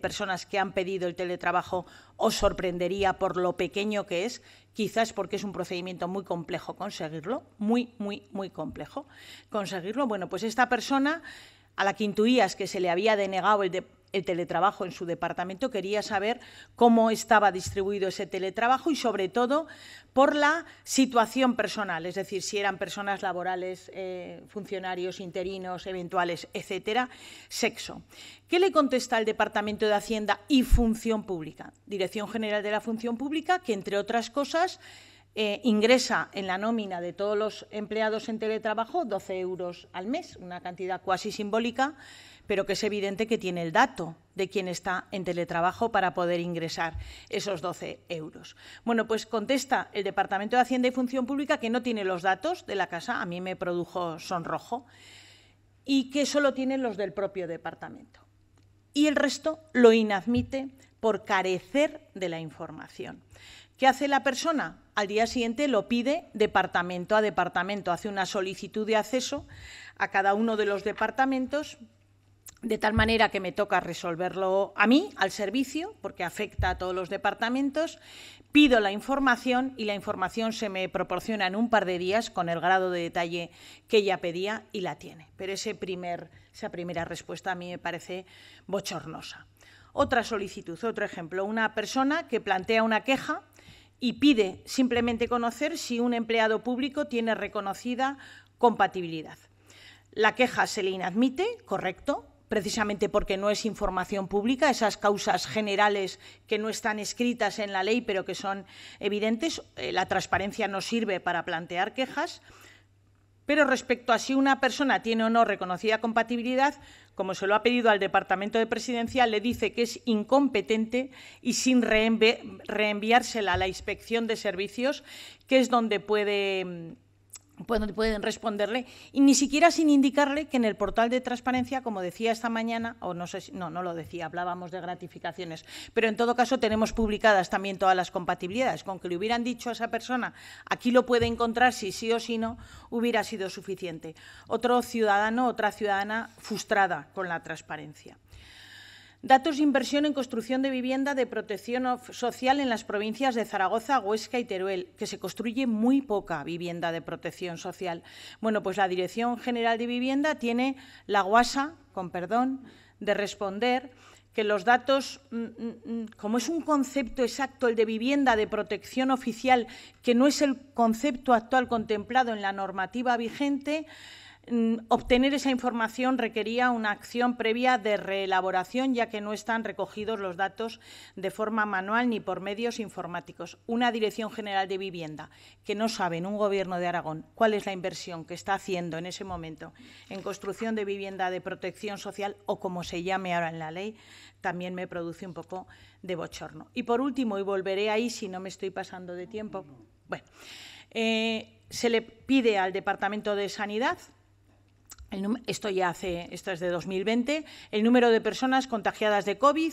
Speaker 5: personas que han pedido el teletrabajo os sorprendería por lo pequeño que es, quizás porque es un procedimiento muy complejo conseguirlo, muy, muy, muy complejo conseguirlo. Bueno, pues esta persona a la que intuías que se le había denegado el, de, el teletrabajo en su departamento, quería saber cómo estaba distribuido ese teletrabajo y sobre todo por la situación personal, es decir, si eran personas laborales, eh, funcionarios, interinos, eventuales, etcétera, sexo. ¿Qué le contesta el Departamento de Hacienda y Función Pública? Dirección General de la Función Pública, que entre otras cosas eh, ingresa en la nómina de todos los empleados en teletrabajo 12 euros al mes, una cantidad cuasi simbólica, pero que es evidente que tiene el dato de quien está en teletrabajo para poder ingresar esos 12 euros. Bueno, pues contesta el Departamento de Hacienda y Función Pública que no tiene los datos de la casa, a mí me produjo sonrojo, y que solo tienen los del propio departamento. Y el resto lo inadmite por carecer de la información. ¿Qué hace la persona? Al día siguiente lo pide departamento a departamento, hace una solicitud de acceso a cada uno de los departamentos de tal manera que me toca resolverlo a mí, al servicio, porque afecta a todos los departamentos. Pido la información y la información se me proporciona en un par de días con el grado de detalle que ella pedía y la tiene. Pero esa primera respuesta a mí me parece bochornosa. Otra solicitud, otro ejemplo, una persona que plantea una queja y pide simplemente conocer si un empleado público tiene reconocida compatibilidad. La queja se le inadmite, correcto, precisamente porque no es información pública, esas causas generales que no están escritas en la ley pero que son evidentes. Eh, la transparencia no sirve para plantear quejas. Pero respecto a si una persona tiene o no reconocida compatibilidad, como se lo ha pedido al Departamento de Presidencia, le dice que es incompetente y sin reenviársela a la Inspección de Servicios, que es donde puede mm, pueden responderle y ni siquiera sin indicarle que en el portal de transparencia, como decía esta mañana, o no sé si, no, no lo decía, hablábamos de gratificaciones, pero en todo caso tenemos publicadas también todas las compatibilidades, con que le hubieran dicho a esa persona, aquí lo puede encontrar si sí o si no, hubiera sido suficiente. Otro ciudadano, otra ciudadana frustrada con la transparencia. Datos de inversión en construcción de vivienda de protección social en las provincias de Zaragoza, Huesca y Teruel, que se construye muy poca vivienda de protección social. Bueno, pues la Dirección General de Vivienda tiene la guasa, con perdón, de responder que los datos, mm, mm, mm, como es un concepto exacto el de vivienda de protección oficial, que no es el concepto actual contemplado en la normativa vigente, Mm, obtener esa información requería una acción previa de reelaboración, ya que no están recogidos los datos de forma manual ni por medios informáticos. Una Dirección General de Vivienda que no sabe en un Gobierno de Aragón cuál es la inversión que está haciendo en ese momento en construcción de vivienda de protección social o como se llame ahora en la ley, también me produce un poco de bochorno. Y por último, y volveré ahí si no me estoy pasando de tiempo, bueno, eh, se le pide al Departamento de Sanidad esto ya hace, esto es de 2020, el número de personas contagiadas de COVID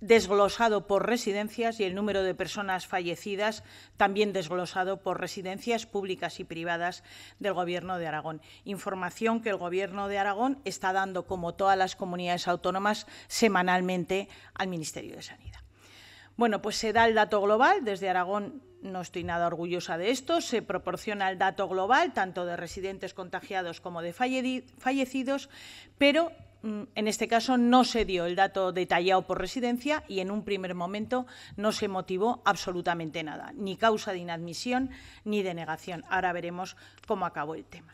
Speaker 5: desglosado por residencias y el número de personas fallecidas también desglosado por residencias públicas y privadas del Gobierno de Aragón. Información que el Gobierno de Aragón está dando, como todas las comunidades autónomas, semanalmente al Ministerio de Sanidad. Bueno, pues se da el dato global. Desde Aragón no estoy nada orgullosa de esto. Se proporciona el dato global, tanto de residentes contagiados como de fallecidos, pero mm, en este caso no se dio el dato detallado por residencia y en un primer momento no se motivó absolutamente nada, ni causa de inadmisión ni de negación. Ahora veremos cómo acabó el tema.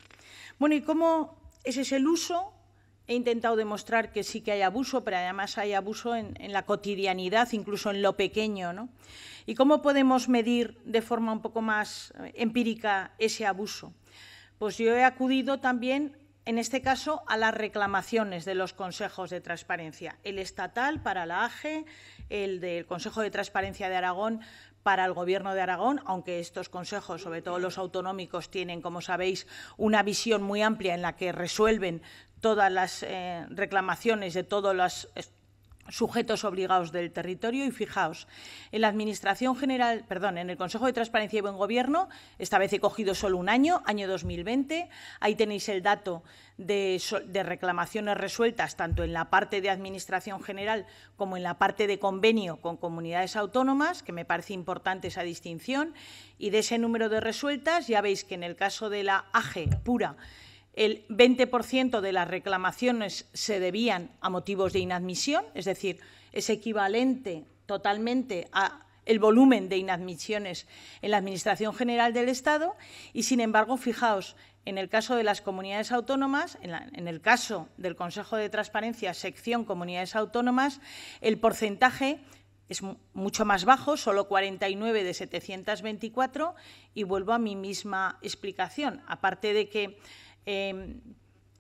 Speaker 5: Bueno, y cómo ese es el uso. He intentado demostrar que sí que hay abuso, pero además hay abuso en, en la cotidianidad, incluso en lo pequeño, ¿no? ¿Y cómo podemos medir de forma un poco más eh, empírica ese abuso? Pues yo he acudido también, en este caso, a las reclamaciones de los consejos de transparencia, el estatal para la AGE, el del Consejo de Transparencia de Aragón para el Gobierno de Aragón, aunque estos consejos, sobre todo los autonómicos, tienen, como sabéis, una visión muy amplia en la que resuelven todas las eh, reclamaciones de todos los sujetos obligados del territorio y fijaos, en la Administración General, perdón, en el Consejo de Transparencia y Buen Gobierno, esta vez he cogido solo un año, año 2020, ahí tenéis el dato de, de reclamaciones resueltas tanto en la parte de Administración General como en la parte de convenio con comunidades autónomas, que me parece importante esa distinción, y de ese número de resueltas ya veis que en el caso de la AGE pura, el 20% de las reclamaciones se debían a motivos de inadmisión, es decir, es equivalente totalmente a el volumen de inadmisiones en la Administración General del Estado y, sin embargo, fijaos, en el caso de las comunidades autónomas, en, en, el caso del Consejo de Transparencia, sección comunidades autónomas, el porcentaje es mucho más bajo, solo 49 de 724, y vuelvo a mi misma explicación. Aparte de que Em,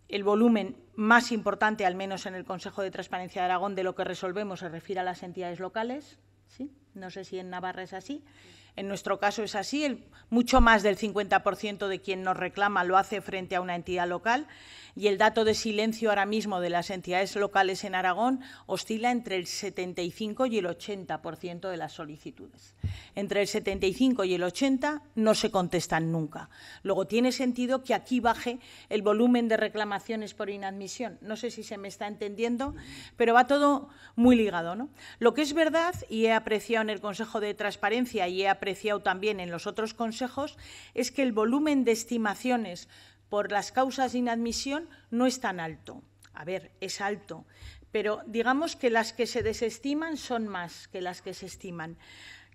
Speaker 5: el volumen más importante, al menos en el Consejo de Transparencia de Aragón, de lo que resolvemos se refiere a las entidades locales. No sé si en Navarra es así. En nuestro caso es así, mucho más del 50% de quien nos reclama lo hace frente a una entidad local y el dato de silencio ahora mismo de las entidades locales en Aragón oscila entre el 75 y el 80% de las solicitudes. Entre el 75 y el 80 no se contestan nunca. Luego tiene sentido que aquí baje el volumen de reclamaciones por inadmisión. No sé si se me está entendiendo, pero va todo muy ligado, ¿no? Lo que es verdad y he apreciado en el Consejo de Transparencia y he apreciado apreciado también en los otros consejos es que el volumen de estimaciones por las causas de inadmisión no es tan alto. A ver, es alto, pero digamos que las que se desestiman son más que las que se estiman.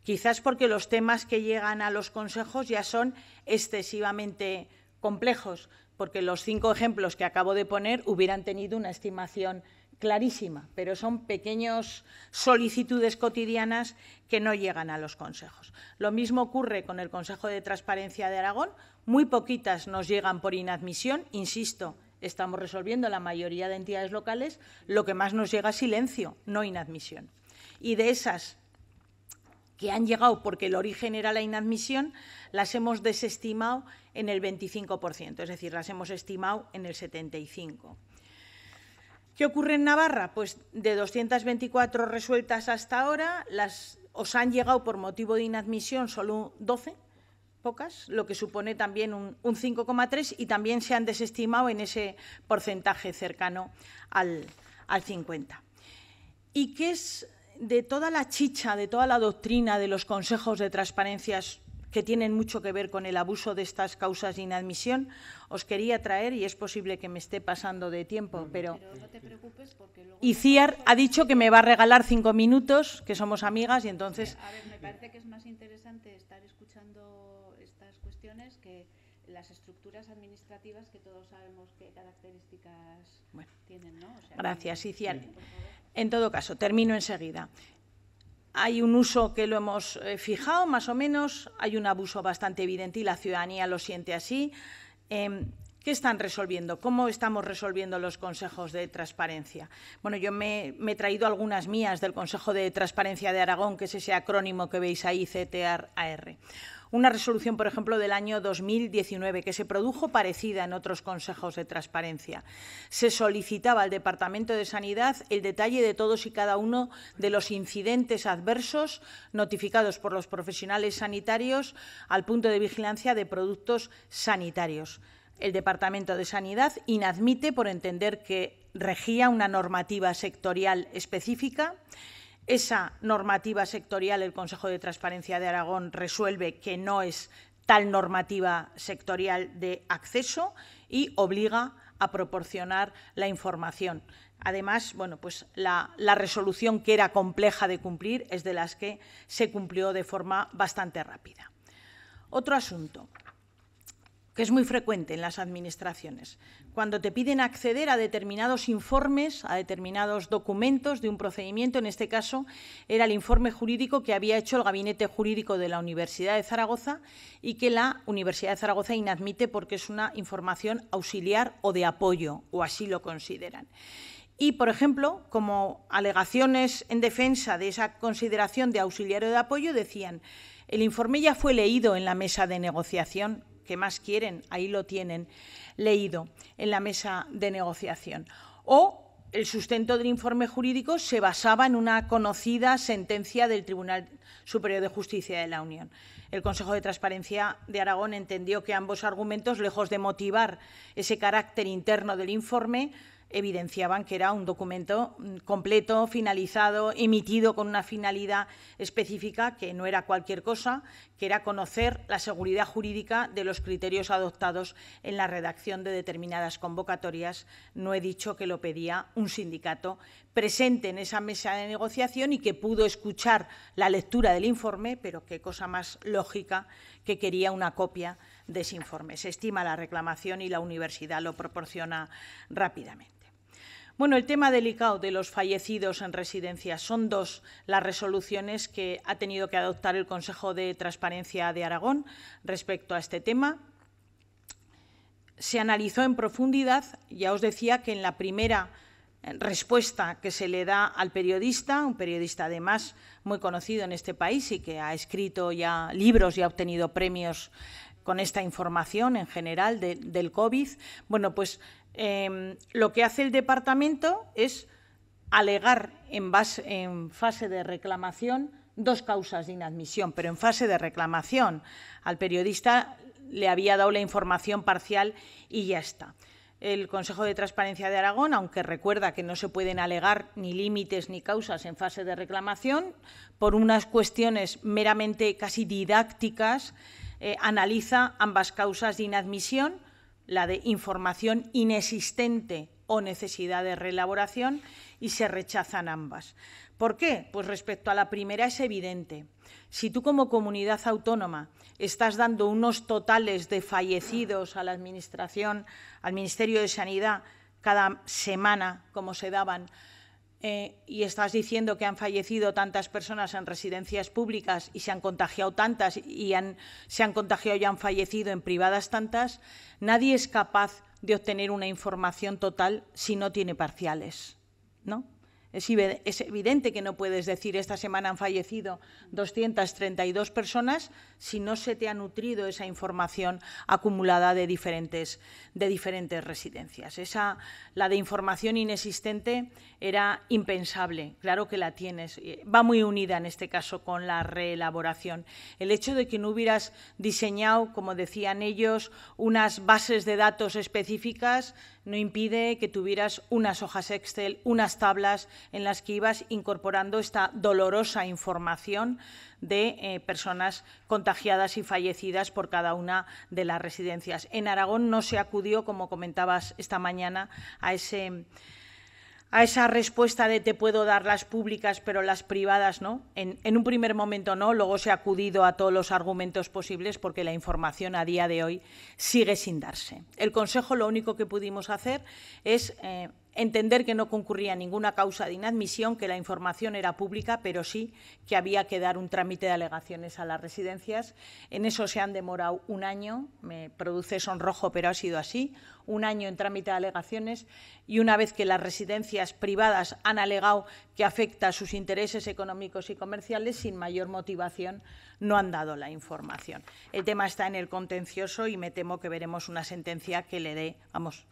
Speaker 5: Quizás porque los temas que llegan a los consejos ya son excesivamente complejos, porque los cinco ejemplos que acabo de poner hubieran tenido una estimación clarísima, pero son pequeñas solicitudes cotidianas que no llegan a los consejos. Lo mismo ocurre con el Consejo de Transparencia de Aragón, muy poquitas nos llegan por inadmisión, insisto, estamos resolviendo la mayoría de entidades locales, lo que más nos llega es silencio, no inadmisión. Y de esas que han llegado porque el origen era la inadmisión, las hemos desestimado en el 25%, es decir, las hemos estimado en el 75%. ¿Qué ocurre en Navarra? Pues de 224 resueltas hasta ahora, las, os han llegado por motivo de inadmisión solo 12, pocas, lo que supone también un, 5,3 y también se han desestimado en ese porcentaje cercano al, al 50. ¿Y qué es de toda la chicha, de toda la doctrina de los consejos de transparencias que tienen mucho que ver con el abuso de estas causas de inadmisión, os quería traer, y es posible que me esté pasando de tiempo, pero, pero
Speaker 2: no te preocupes porque
Speaker 5: luego ha dicho que me va a regalar cinco minutos, que somos amigas, y entonces...
Speaker 2: A ver, me parece que es más interesante estar escuchando estas cuestiones que las estructuras administrativas que todos sabemos qué características tienen, ¿no? Gracias,
Speaker 5: ICIAR. En todo caso, termino enseguida. Hay un uso que lo hemos eh, fijado, más o menos, hay un abuso bastante evidente y la ciudadanía lo siente así. Em, ¿Qué están resolviendo? ¿Cómo estamos resolviendo los consejos de transparencia? Bueno, yo me, he traído algunas mías del Consejo de Transparencia de Aragón, que es ese acrónimo que veis ahí, -AR una resolución, por ejemplo, del año 2019 que se produjo parecida en otros consejos de transparencia. Se solicitaba al Departamento de Sanidad el detalle de todos y cada uno de los incidentes adversos notificados por los profesionales sanitarios al punto de vigilancia de productos sanitarios. El Departamento de Sanidad inadmite por entender que regía una normativa sectorial específica esa normativa sectorial el Consejo de Transparencia de Aragón resuelve que no es tal normativa sectorial de acceso y obliga a proporcionar la información. Además, bueno, pues la, resolución que era compleja de cumplir es de las que se cumplió de forma bastante rápida. Otro asunto que es muy frecuente en las administraciones. Cuando te piden acceder a determinados informes, a determinados documentos de un procedimiento, en este caso era el informe jurídico que había hecho el Gabinete Jurídico de la Universidad de Zaragoza y que la Universidad de Zaragoza inadmite porque es una información auxiliar o de apoyo, o así lo consideran. Y, por ejemplo, como alegaciones en defensa de esa consideración de auxiliar o de apoyo, decían, el informe ya fue leído en la mesa de negociación que más quieren, ahí lo tienen leído en la mesa de negociación. O el sustento del informe jurídico se basaba en una conocida sentencia del Tribunal Superior de Justicia de la Unión. El Consejo de Transparencia de Aragón entendió que ambos argumentos, lejos de motivar ese carácter interno del informe, evidenciaban que era un documento mm, completo, finalizado, emitido con una finalidad específica, que no era cualquier cosa, que era conocer la seguridad jurídica de los criterios adoptados en la redacción de determinadas convocatorias. No he dicho que lo pedía un sindicato presente en esa mesa de negociación y que pudo escuchar la lectura del informe, pero qué cosa más lógica que quería una copia de ese informe. Se estima la reclamación y la universidad lo proporciona rápidamente. Bueno, el tema delicado de los fallecidos en residencias son dos las resoluciones que ha tenido que adoptar el Consejo de Transparencia de Aragón respecto a este tema. Se analizó en profundidad, ya os decía que en la primera eh, respuesta que se le da al periodista, un periodista además muy conocido en este país y que ha escrito ya libros y ha obtenido premios con esta información en general del COVID, bueno, pues Em, lo que hace el departamento es alegar en, fase de reclamación dos causas de inadmisión, pero en fase de reclamación. Al periodista le había dado la información parcial y ya está. El Consejo de Transparencia de Aragón, aunque recuerda que no se pueden alegar ni límites ni causas en fase de reclamación, por unas cuestiones meramente casi didácticas, eh, analiza ambas causas de inadmisión la de información inexistente o necesidad de reelaboración, y se rechazan ambas. ¿Por qué? Pues respecto a la primera es evidente. Si tú como comunidad autónoma estás dando unos totales de fallecidos a la Administración, al Ministerio de Sanidad, cada semana, como se daban eh, y estás diciendo que han fallecido tantas personas en residencias públicas y se han contagiado tantas y se han contagiado y han fallecido en privadas tantas, nadie es capaz de obtener una información total si no tiene parciales, ¿no? Es, evidente que no puedes decir esta semana han fallecido 232 personas si no se te ha nutrido esa información acumulada de diferentes, de diferentes residencias. Esa, la de información inexistente era impensable, claro que la tienes. Eh, va muy unida en este caso con la reelaboración. El hecho de que no hubieras diseñado, como decían ellos, unas bases de datos específicas no impide que tuvieras unas hojas Excel, unas tablas en las que ibas incorporando esta dolorosa información de eh, personas contagiadas y fallecidas por cada una de las residencias. En Aragón no se acudió, como comentabas esta mañana, a ese a esa respuesta de te puedo dar las públicas pero las privadas no, en, un primer momento no, luego se ha acudido a todos los argumentos posibles porque la información a día de hoy sigue sin darse. El Consejo lo único que pudimos hacer es... Eh, entender que no concurría ninguna causa de inadmisión, que la información era pública, pero sí que había que dar un trámite de alegaciones a las residencias. En eso se han demorado un año, me produce sonrojo, pero ha sido así, un año en trámite de alegaciones y una vez que las residencias privadas han alegado que afecta a sus intereses económicos y comerciales, sin mayor motivación no han dado la información. El tema está en el contencioso y me temo que veremos una sentencia que le dé, vamos,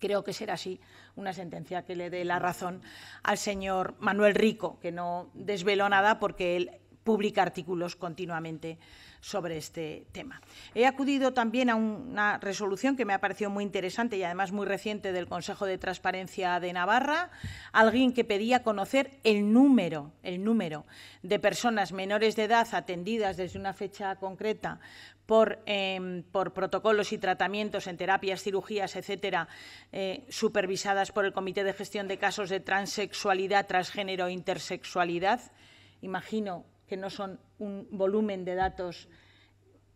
Speaker 5: creo que será así, una sentencia que le dé la razón al señor Manuel Rico, que no desveló nada porque él publica artículos continuamente sobre este tema. He acudido también a una resolución que me ha parecido muy interesante y además muy reciente del Consejo de Transparencia de Navarra, alguien que pedía conocer el número, el número de personas menores de edad atendidas desde una fecha concreta por, em, protocolos y tratamientos en terapias, cirugías, etcétera, eh, supervisadas por el Comité de Gestión de Casos de Transsexualidad, Transgénero e Intersexualidad. Imagino que no son un volumen de datos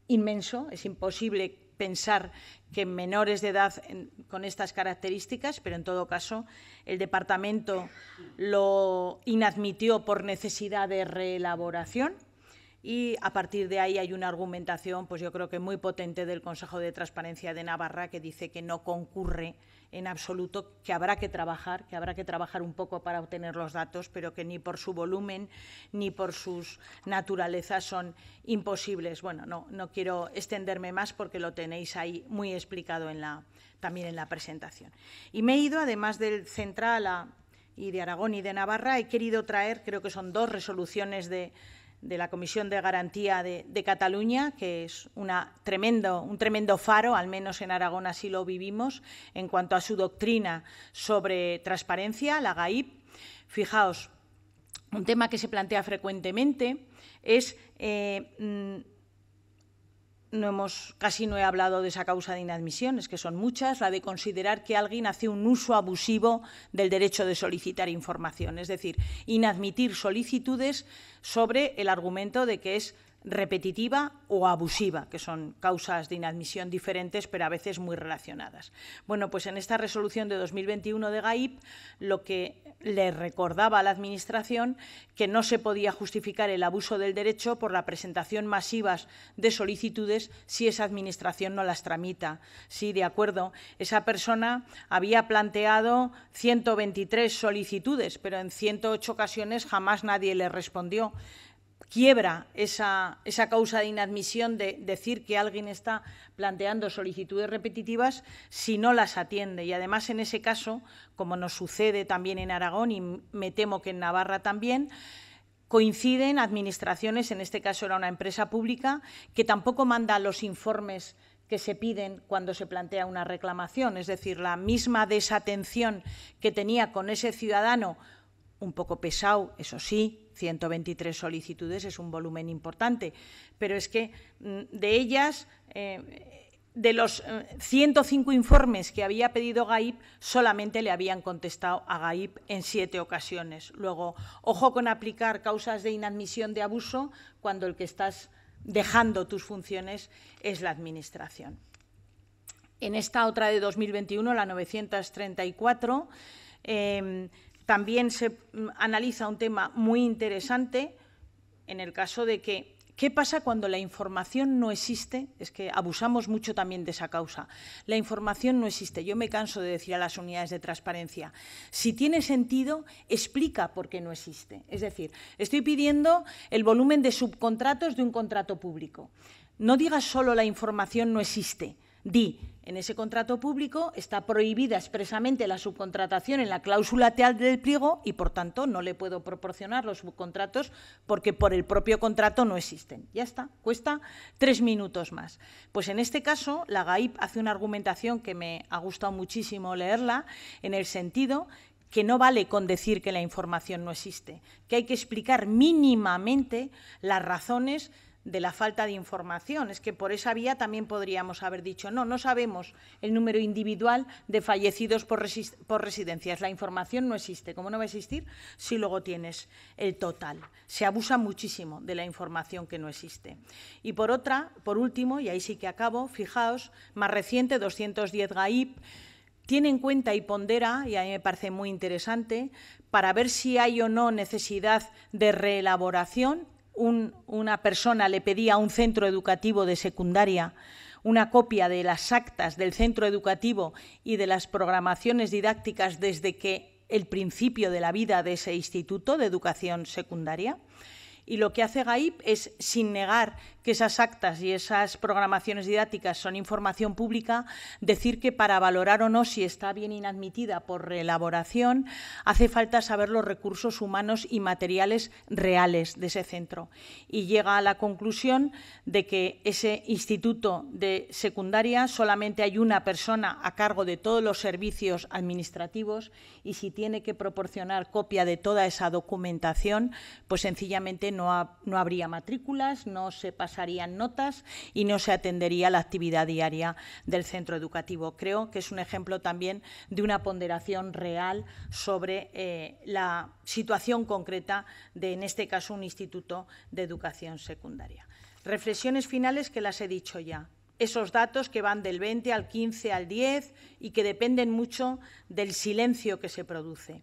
Speaker 5: inmenso, es imposible pensar que menores de edad con estas características, pero en todo caso el departamento lo inadmitió por necesidad de reelaboración y a partir de ahí hay una argumentación, pues yo creo que muy potente del Consejo de Transparencia de Navarra que dice que no concurre en absoluto, que habrá que trabajar, que habrá que trabajar un poco para obtener los datos, pero que ni por su volumen ni por sus naturalezas son imposibles. Bueno, no, no quiero extenderme más porque lo tenéis ahí muy explicado también en la presentación. Y me he ido, además del central y de Aragón y de Navarra, he querido traer, creo que son dos resoluciones de de la Comisión de Garantía de, Cataluña, que es un tremendo faro, al menos en Aragón así lo vivimos, en cuanto a su doctrina sobre transparencia, la GAIP. Fijaos, un tema que se plantea frecuentemente es eh, mm, no hemos, casi no he hablado de esa causa de es que son muchas, la de considerar que alguien hace un uso abusivo del derecho de solicitar información, es decir, inadmitir solicitudes sobre el argumento de que es repetitiva o abusiva, que son causas de inadmisión diferentes, pero a veces muy relacionadas. Bueno, pues en esta resolución de 2021 de GAIP lo que le recordaba a la Administración que no se podía justificar el abuso del derecho por la presentación masiva de solicitudes si esa Administración no las tramita. Sí, de acuerdo, esa persona había planteado 123 solicitudes, pero en 108 ocasiones jamás nadie le respondió quiebra esa, causa de inadmisión de decir que alguien está planteando solicitudes repetitivas si no las atiende. Y además, en ese caso, como nos sucede también en Aragón y me temo que en Navarra también, coinciden administraciones, en este caso era una empresa pública, que tampoco manda los informes que se piden cuando se plantea una reclamación. Es decir, la misma desatención que tenía con ese ciudadano un poco pesado, eso sí, 123 solicitudes es un volumen importante, pero es que mm, de ellas, eh, de los 105 eh, informes que había pedido GAIP, solamente le habían contestado a GAIP en siete ocasiones. Luego, ojo con aplicar causas de inadmisión de abuso cuando el que estás dejando tus funciones es la Administración. En esta otra de 2021, la 934, también se mm, analiza un tema muy interesante en el caso de que, ¿qué pasa cuando la información no existe? Es que abusamos mucho también de esa causa. La información no existe. Yo me canso de decir a las unidades de transparencia, si tiene sentido, explica por qué no existe. Es decir, estoy pidiendo el volumen de subcontratos de un contrato público. No digas solo la información no existe, Di, en ese contrato público está prohibida expresamente la subcontratación en la cláusula teal del pliego y, por tanto, no le puedo proporcionar los subcontratos porque por el propio contrato no existen. Ya está, cuesta tres minutos más. Pues en este caso, la GAIP hace una argumentación que me ha gustado muchísimo leerla, en el sentido que no vale con decir que la información no existe, que hay que explicar mínimamente las razones de la falta de información. Es que por esa vía también podríamos haber dicho, no, no sabemos el número individual de fallecidos por, residencias. La información no existe. ¿Cómo no va a existir si luego tienes el total? Se abusa muchísimo de la información que no existe. Y por otra, por último, y ahí sí que acabo, fijaos, más reciente, 210 GAIP, tiene en cuenta y pondera, y a mí me parece muy interesante, para ver si hay o no necesidad de reelaboración una persona le pedía a un centro educativo de secundaria una copia de las actas del centro educativo y de las programaciones didácticas desde que el principio de la vida de ese instituto de educación secundaria. Y lo que hace GAIP es, sin negar que esas actas y esas programaciones didácticas son información pública, decir que para valorar o no si está bien inadmitida por reelaboración, hace falta saber los recursos humanos y materiales reales de ese centro. Y llega a la conclusión de que ese instituto de secundaria solamente hay una persona a cargo de todos los servicios administrativos y si tiene que proporcionar copia de toda esa documentación, pues sencillamente no, no habría matrículas, no se pasa harían notas y no se atendería la actividad diaria del centro educativo. Creo que es un ejemplo también de una ponderación real sobre eh, la situación concreta de, en este caso, un instituto de educación secundaria. Reflexiones finales que las he dicho ya esos datos que van del 20 al 15 al 10 y que dependen mucho del silencio que se produce.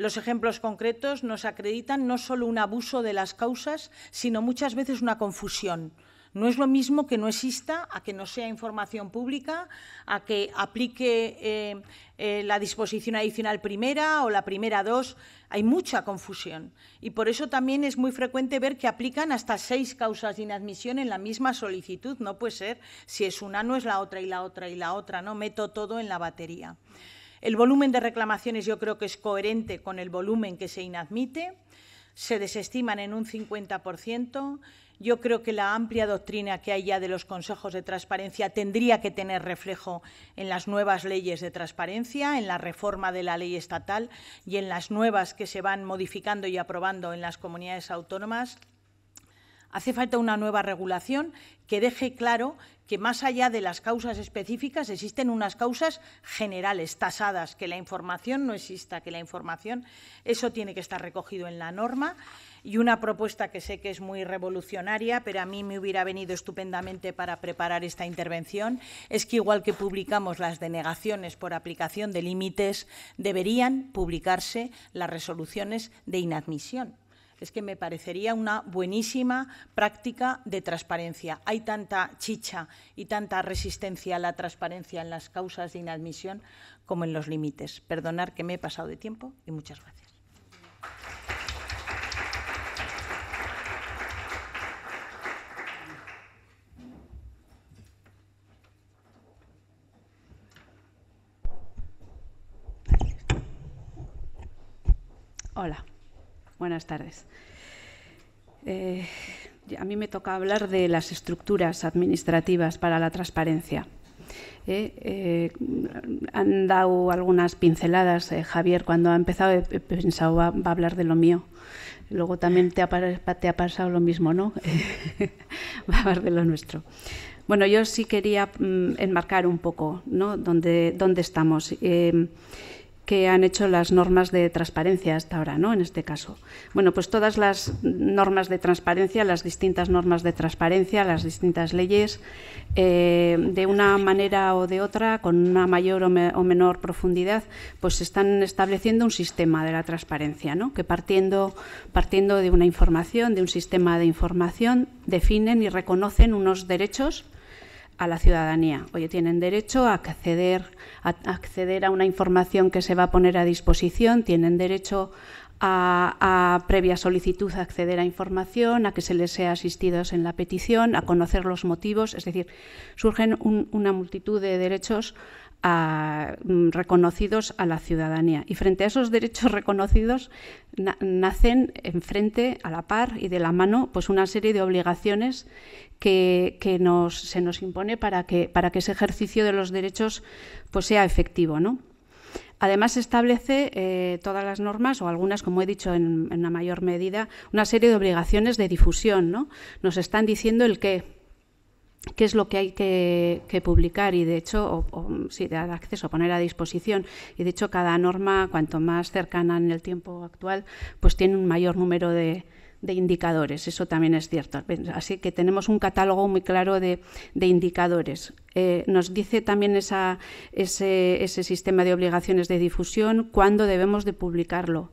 Speaker 5: Los ejemplos concretos nos acreditan no solo un abuso de las causas, sino muchas veces una confusión. No es lo mismo que no exista, a que no sea información pública, a que aplique eh, eh, la disposición adicional primera o la primera dos. Hay mucha confusión y por eso también es muy frecuente ver que aplican hasta seis causas de inadmisión en la misma solicitud. No puede ser si es una, no es la otra y la otra y la otra. No meto todo en la batería. El volumen de reclamaciones yo creo que es coherente con el volumen que se inadmite, se desestiman en un 50%. Yo creo que la amplia doctrina que hay ya de los consejos de transparencia tendría que tener reflejo en las nuevas leyes de transparencia, en la reforma de la ley estatal y en las nuevas que se van modificando y aprobando en las comunidades autónomas. Hace falta una nueva regulación que deje claro que más allá de las causas específicas existen unas causas generales, tasadas, que la información no exista, que la información, eso tiene que estar recogido en la norma. Y una propuesta que sé que es muy revolucionaria, pero a mí me hubiera venido estupendamente para preparar esta intervención, es que igual que publicamos las denegaciones por aplicación de límites, deberían publicarse las resoluciones de inadmisión es que me parecería una buenísima práctica de transparencia. Hay tanta chicha y tanta resistencia a la transparencia en las causas de inadmisión como en los límites. Perdonar que me he pasado de tiempo y muchas gracias.
Speaker 2: Hola. Buenas tardes. Eh, a mí me toca hablar de las estructuras administrativas para la transparencia. Eh, eh, han dado algunas pinceladas, Javier, cuando ha empezado he, pensado va, a hablar de lo mío. Luego también te ha, pasado lo mismo, ¿no? va a hablar de lo nuestro. Bueno, yo sí quería mm, enmarcar un poco ¿no? dónde, dónde estamos que han hecho las normas de transparencia hasta ahora, ¿no? En este caso. Bueno, pues todas las normas de transparencia, las distintas normas de transparencia, las distintas leyes, eh, de una manera o de otra, con una mayor o, menor profundidad, pues están estableciendo un sistema de la transparencia, ¿no? Que partiendo, partiendo de una información, de un sistema de información, definen y reconocen unos derechos a la ciudadanía. Oye, tienen derecho a acceder a, una información que se va a poner a disposición, tienen derecho a, a, previa solicitud acceder a información, a que se les sea asistidos en la petición, a conocer los motivos, es decir, surgen una multitud de derechos Mm, reconocidos a la ciudadanía. Y frente a esos derechos reconocidos nacen enfrente, a la par y de la mano, pues una serie de obligaciones que, se nos impone para que, para que ese ejercicio de los derechos pues, sea efectivo. ¿no? Además, establece eh, todas las normas, o algunas, como he dicho, en, la una mayor medida, una serie de obligaciones de difusión. ¿no? Nos están diciendo el qué, qué es lo que hay que, publicar y de hecho, o, dar acceso, poner a disposición. Y de hecho, cada norma, cuanto más cercana en el tiempo actual, pues tiene un mayor número de, indicadores, eso también es cierto. Así que tenemos un catálogo muy claro de, indicadores. Eh, nos dice también ese, ese sistema de obligaciones de difusión cuándo debemos de publicarlo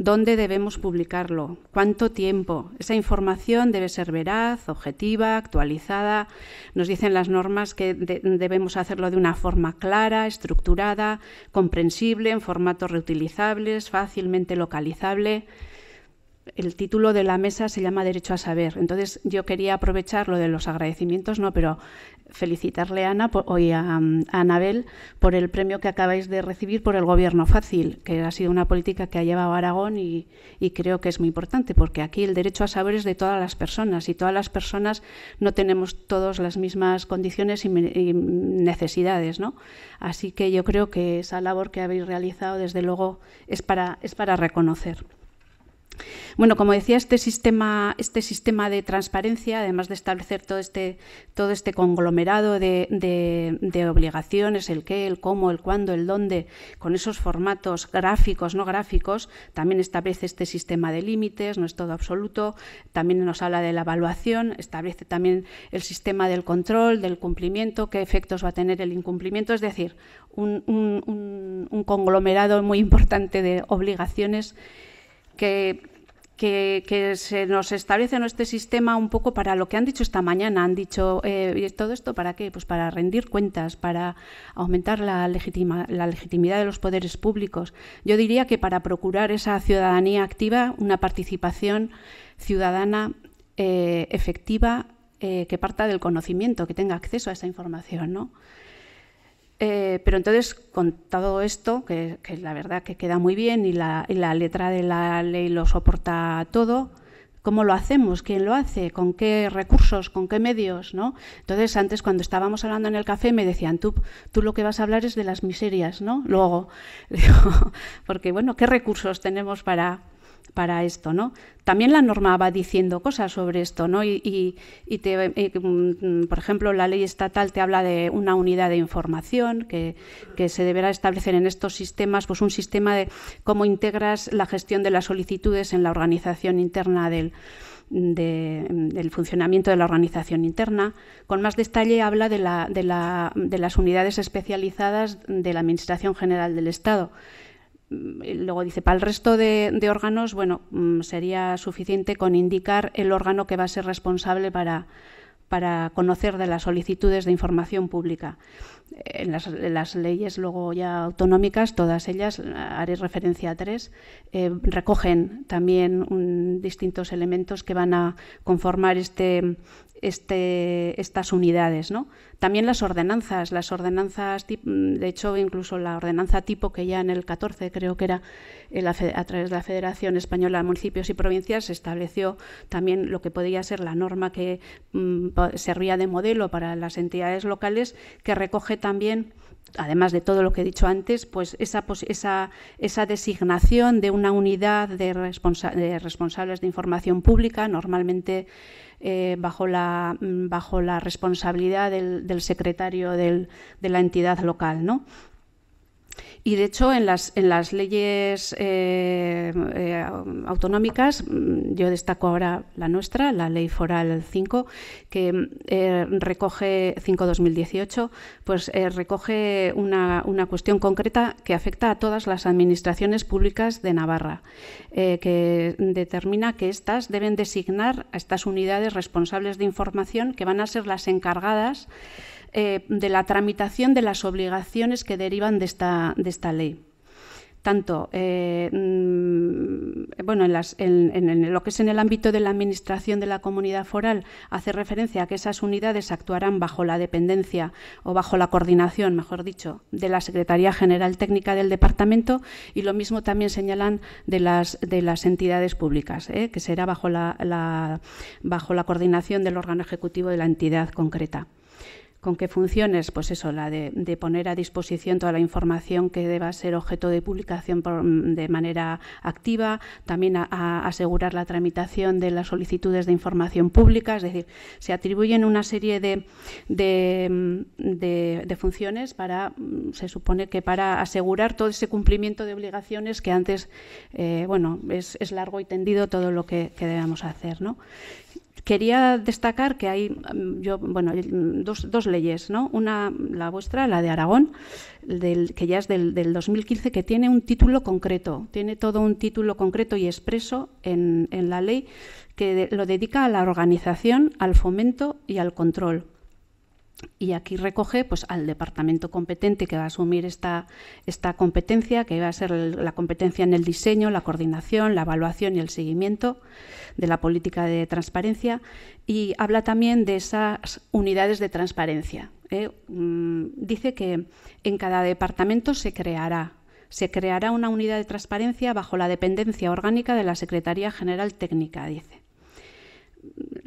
Speaker 2: dónde debemos publicarlo, cuánto tiempo. Esa información debe ser veraz, objetiva, actualizada. Nos dicen las normas que debemos hacerlo de una forma clara, estructurada, comprensible, en formatos reutilizables, fácilmente localizable. El título de la mesa se llama Derecho a Saber. Entonces yo quería aprovechar lo de los agradecimientos, no, pero felicitarle a Ana mm, a, Anabel por el premio que acabáis de recibir por el Gobierno Fácil, que ha sido una política que ha llevado Aragón y, creo que es muy importante, porque aquí el derecho a saber es de todas las personas y todas las personas no tenemos todas las mismas condiciones y, y necesidades, ¿no? Así que yo creo que esa labor que habéis realizado, desde luego, es para, es para reconocer. Bueno, como decía, este sistema, este sistema de transparencia, además de establecer todo este, todo este conglomerado de, obligaciones, el qué, el cómo, el cuándo, el dónde, con esos formatos gráficos, no gráficos, también establece este sistema de límites, no es todo absoluto, también nos habla de la evaluación, establece también el sistema del control, del cumplimiento, qué efectos va a tener el incumplimiento, es decir, un conglomerado muy importante de obligaciones que, se nos establece en este sistema un poco para lo que han dicho esta mañana. Han dicho, eh, ¿todo esto para qué? Pues para rendir cuentas, para aumentar la, legitimidad de los poderes públicos. Yo diría que para procurar esa ciudadanía activa, una participación ciudadana eh, efectiva eh, que parta del conocimiento, que tenga acceso a esa información, ¿no? Eh, pero entonces, con todo esto, que, la verdad que queda muy bien y la, letra de la ley lo soporta todo, ¿cómo lo hacemos? ¿Quién lo hace? ¿Con qué recursos? ¿Con qué medios? ¿no? Entonces, antes cuando estábamos hablando en el café me decían, tú, tú lo que vas a hablar es de las miserias, ¿no? Luego, digo, porque bueno, ¿qué recursos tenemos para, para esto, ¿no? También la norma va diciendo cosas sobre esto, ¿no? Y, eh, mm, mm, por ejemplo, la ley estatal te habla de una unidad de información que, se deberá establecer en estos sistemas, pues un sistema de cómo integras la gestión de las solicitudes en la organización interna del, funcionamiento de la organización interna. Con más detalle habla de, de las unidades especializadas de la Administración General del Estado Luego dice, para el resto de, órganos, bueno, mm, sería suficiente con indicar el órgano que va a ser responsable para, para conocer de las solicitudes de información pública. En eh, las, leyes luego ya autonómicas, todas ellas, haré referencia a tres, eh, recogen también distintos elementos que van a conformar este, este, estas unidades. ¿no? También las ordenanzas, las ordenanzas, de hecho incluso la ordenanza tipo que ya en el 14 creo que era a través de la Federación Española de Municipios y Provincias se estableció también lo que podía ser la norma que mm, servía de modelo para las entidades locales que recoge también además de todo lo que he dicho antes, pues esa, esa, designación de una unidad de responsables de información pública, normalmente eh, bajo, la, mm, bajo la responsabilidad del, secretario de la entidad local. ¿no? Y de hecho, en las, en las leyes eh, eh, autonómicas, mm, yo destaco ahora la nuestra, la Ley Foral 5, que eh, recoge 5-2018, pues recoge una, una, cuestión concreta que afecta a todas las administraciones públicas de Navarra, que determina que éstas deben designar a estas unidades responsables de información que van a ser las encargadas eh, de la tramitación de las obligaciones que derivan de esta, ley tanto eh, mm, bueno, en, lo que es en el ámbito de la administración de la comunidad foral hace referencia a que esas unidades actuarán bajo la dependencia o bajo la coordinación, mejor dicho, de la Secretaría General Técnica del Departamento y lo mismo también señalan de las, entidades públicas, eh, que será bajo bajo la coordinación del órgano ejecutivo de la entidad concreta con qué funciones, pues eso, la de, poner a disposición toda la información que deba ser objeto de publicación mm, de manera activa, también asegurar la tramitación de las solicitudes de información pública, es decir, se atribuyen una serie de, mm, funciones para, mm, se supone que para asegurar todo ese cumplimiento de obligaciones que antes, eh, bueno, es, largo y tendido todo lo que, que debemos hacer, ¿no? Quería destacar que hay mm, mm, dos, leyes, Una, la vuestra, la de Aragón, que ya es del, 2015, que tiene un título concreto, tiene todo un título concreto y expreso en, la ley que lo dedica a la organización, al fomento y al control. Y aquí recoge pues, al departamento competente que va a asumir esta, competencia, que va a ser la competencia en el diseño, la coordinación, la evaluación y el seguimiento de la política de transparencia. Y habla también de esas unidades de transparencia. ¿eh? Mm, dice que en cada departamento se creará se creará una unidad de transparencia bajo la dependencia orgánica de la Secretaría General Técnica, dice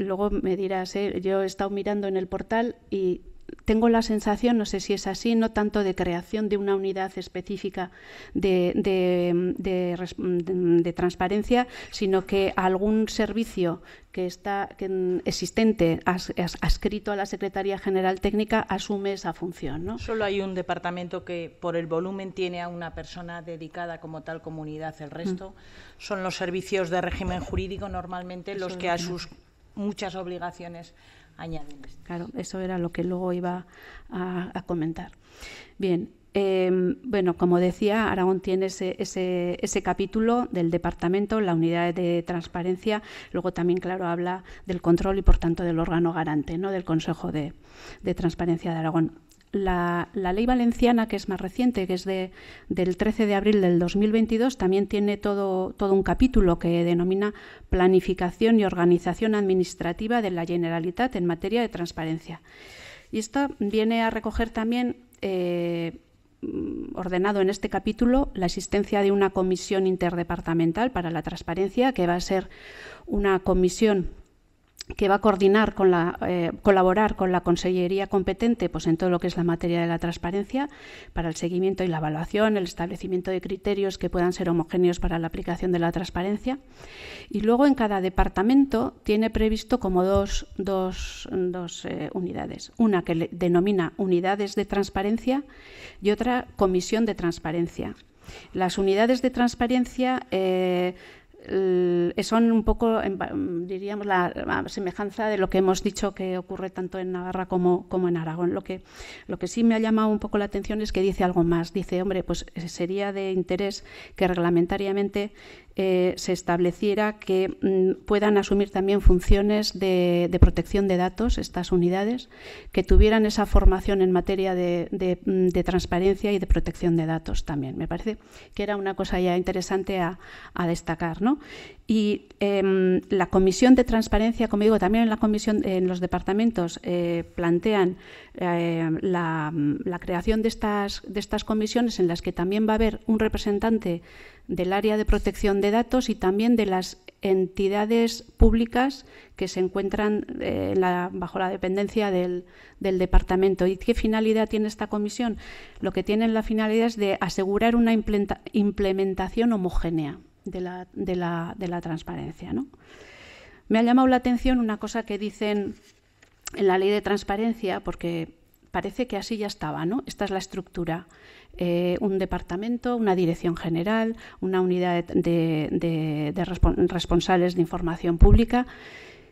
Speaker 2: luego me dirás, eh, yo he estado mirando en el portal y tengo la sensación, no sé si es así, no tanto de creación de una unidad específica de, transparencia, sino que algún servicio que está existente adscrito a la Secretaría General Técnica asume esa función. ¿no?
Speaker 5: Solo hay un departamento que por el volumen tiene a una persona dedicada como tal comunidad, el resto mm. son los servicios de régimen jurídico normalmente los que a sus muchas obligaciones
Speaker 2: Claro, eso era lo que luego iba a, comentar. Bien, em, bueno, como decía, Aragón tiene ese, ese, ese, capítulo del departamento, la unidad de transparencia, luego también, claro, habla del control y, por tanto, del órgano garante, ¿no? del Consejo de Transparencia de Aragón la, ley valenciana, que es más reciente, que es de, del 13 de abril del 2022, también tiene todo, todo un capítulo que denomina Planificación y Organización Administrativa de la Generalitat en materia de transparencia. Y esto viene a recoger también, eh, ordenado en este capítulo, la existencia de una comisión interdepartamental para la transparencia, que va a ser una comisión que va a coordinar con la, eh, colaborar con la consellería competente pues en todo lo que es la materia de la transparencia para el seguimiento y la evaluación, el establecimiento de criterios que puedan ser homogéneos para la aplicación de la transparencia. Y luego en cada departamento tiene previsto como dos, dos, dos eh, unidades, una que denomina unidades de transparencia y otra comisión de transparencia. Las unidades de transparencia eh, son un poco, diríamos, la, semejanza de lo que hemos dicho que ocurre tanto en Navarra como, como en Aragón. Lo que, lo que sí me ha llamado un poco la atención es que dice algo más. Dice, hombre, pues eh, sería de interés que reglamentariamente eh, se estableciera que mm, puedan asumir también funciones de, protección de datos estas unidades, que tuvieran esa formación en materia mm, de, transparencia y de protección de datos también. Me parece que era una cosa ya interesante a, destacar. ¿no? Y em, la Comisión de Transparencia, como digo, también en la Comisión, en los departamentos eh, plantean eh, la, creación de estas, de estas comisiones en las que también va a haber un representante del área de protección de datos y también de las entidades públicas que se encuentran eh, bajo la dependencia del, departamento. ¿Y qué finalidad tiene esta comisión? Lo que tiene la finalidad es de asegurar una implementación homogénea de la, transparencia. Me ha llamado la atención una cosa que dicen en la ley de transparencia, porque parece que así ya estaba, ¿no? Esta es la estructura. Eh, un departamento, una dirección general, una unidad de, responsables de información pública,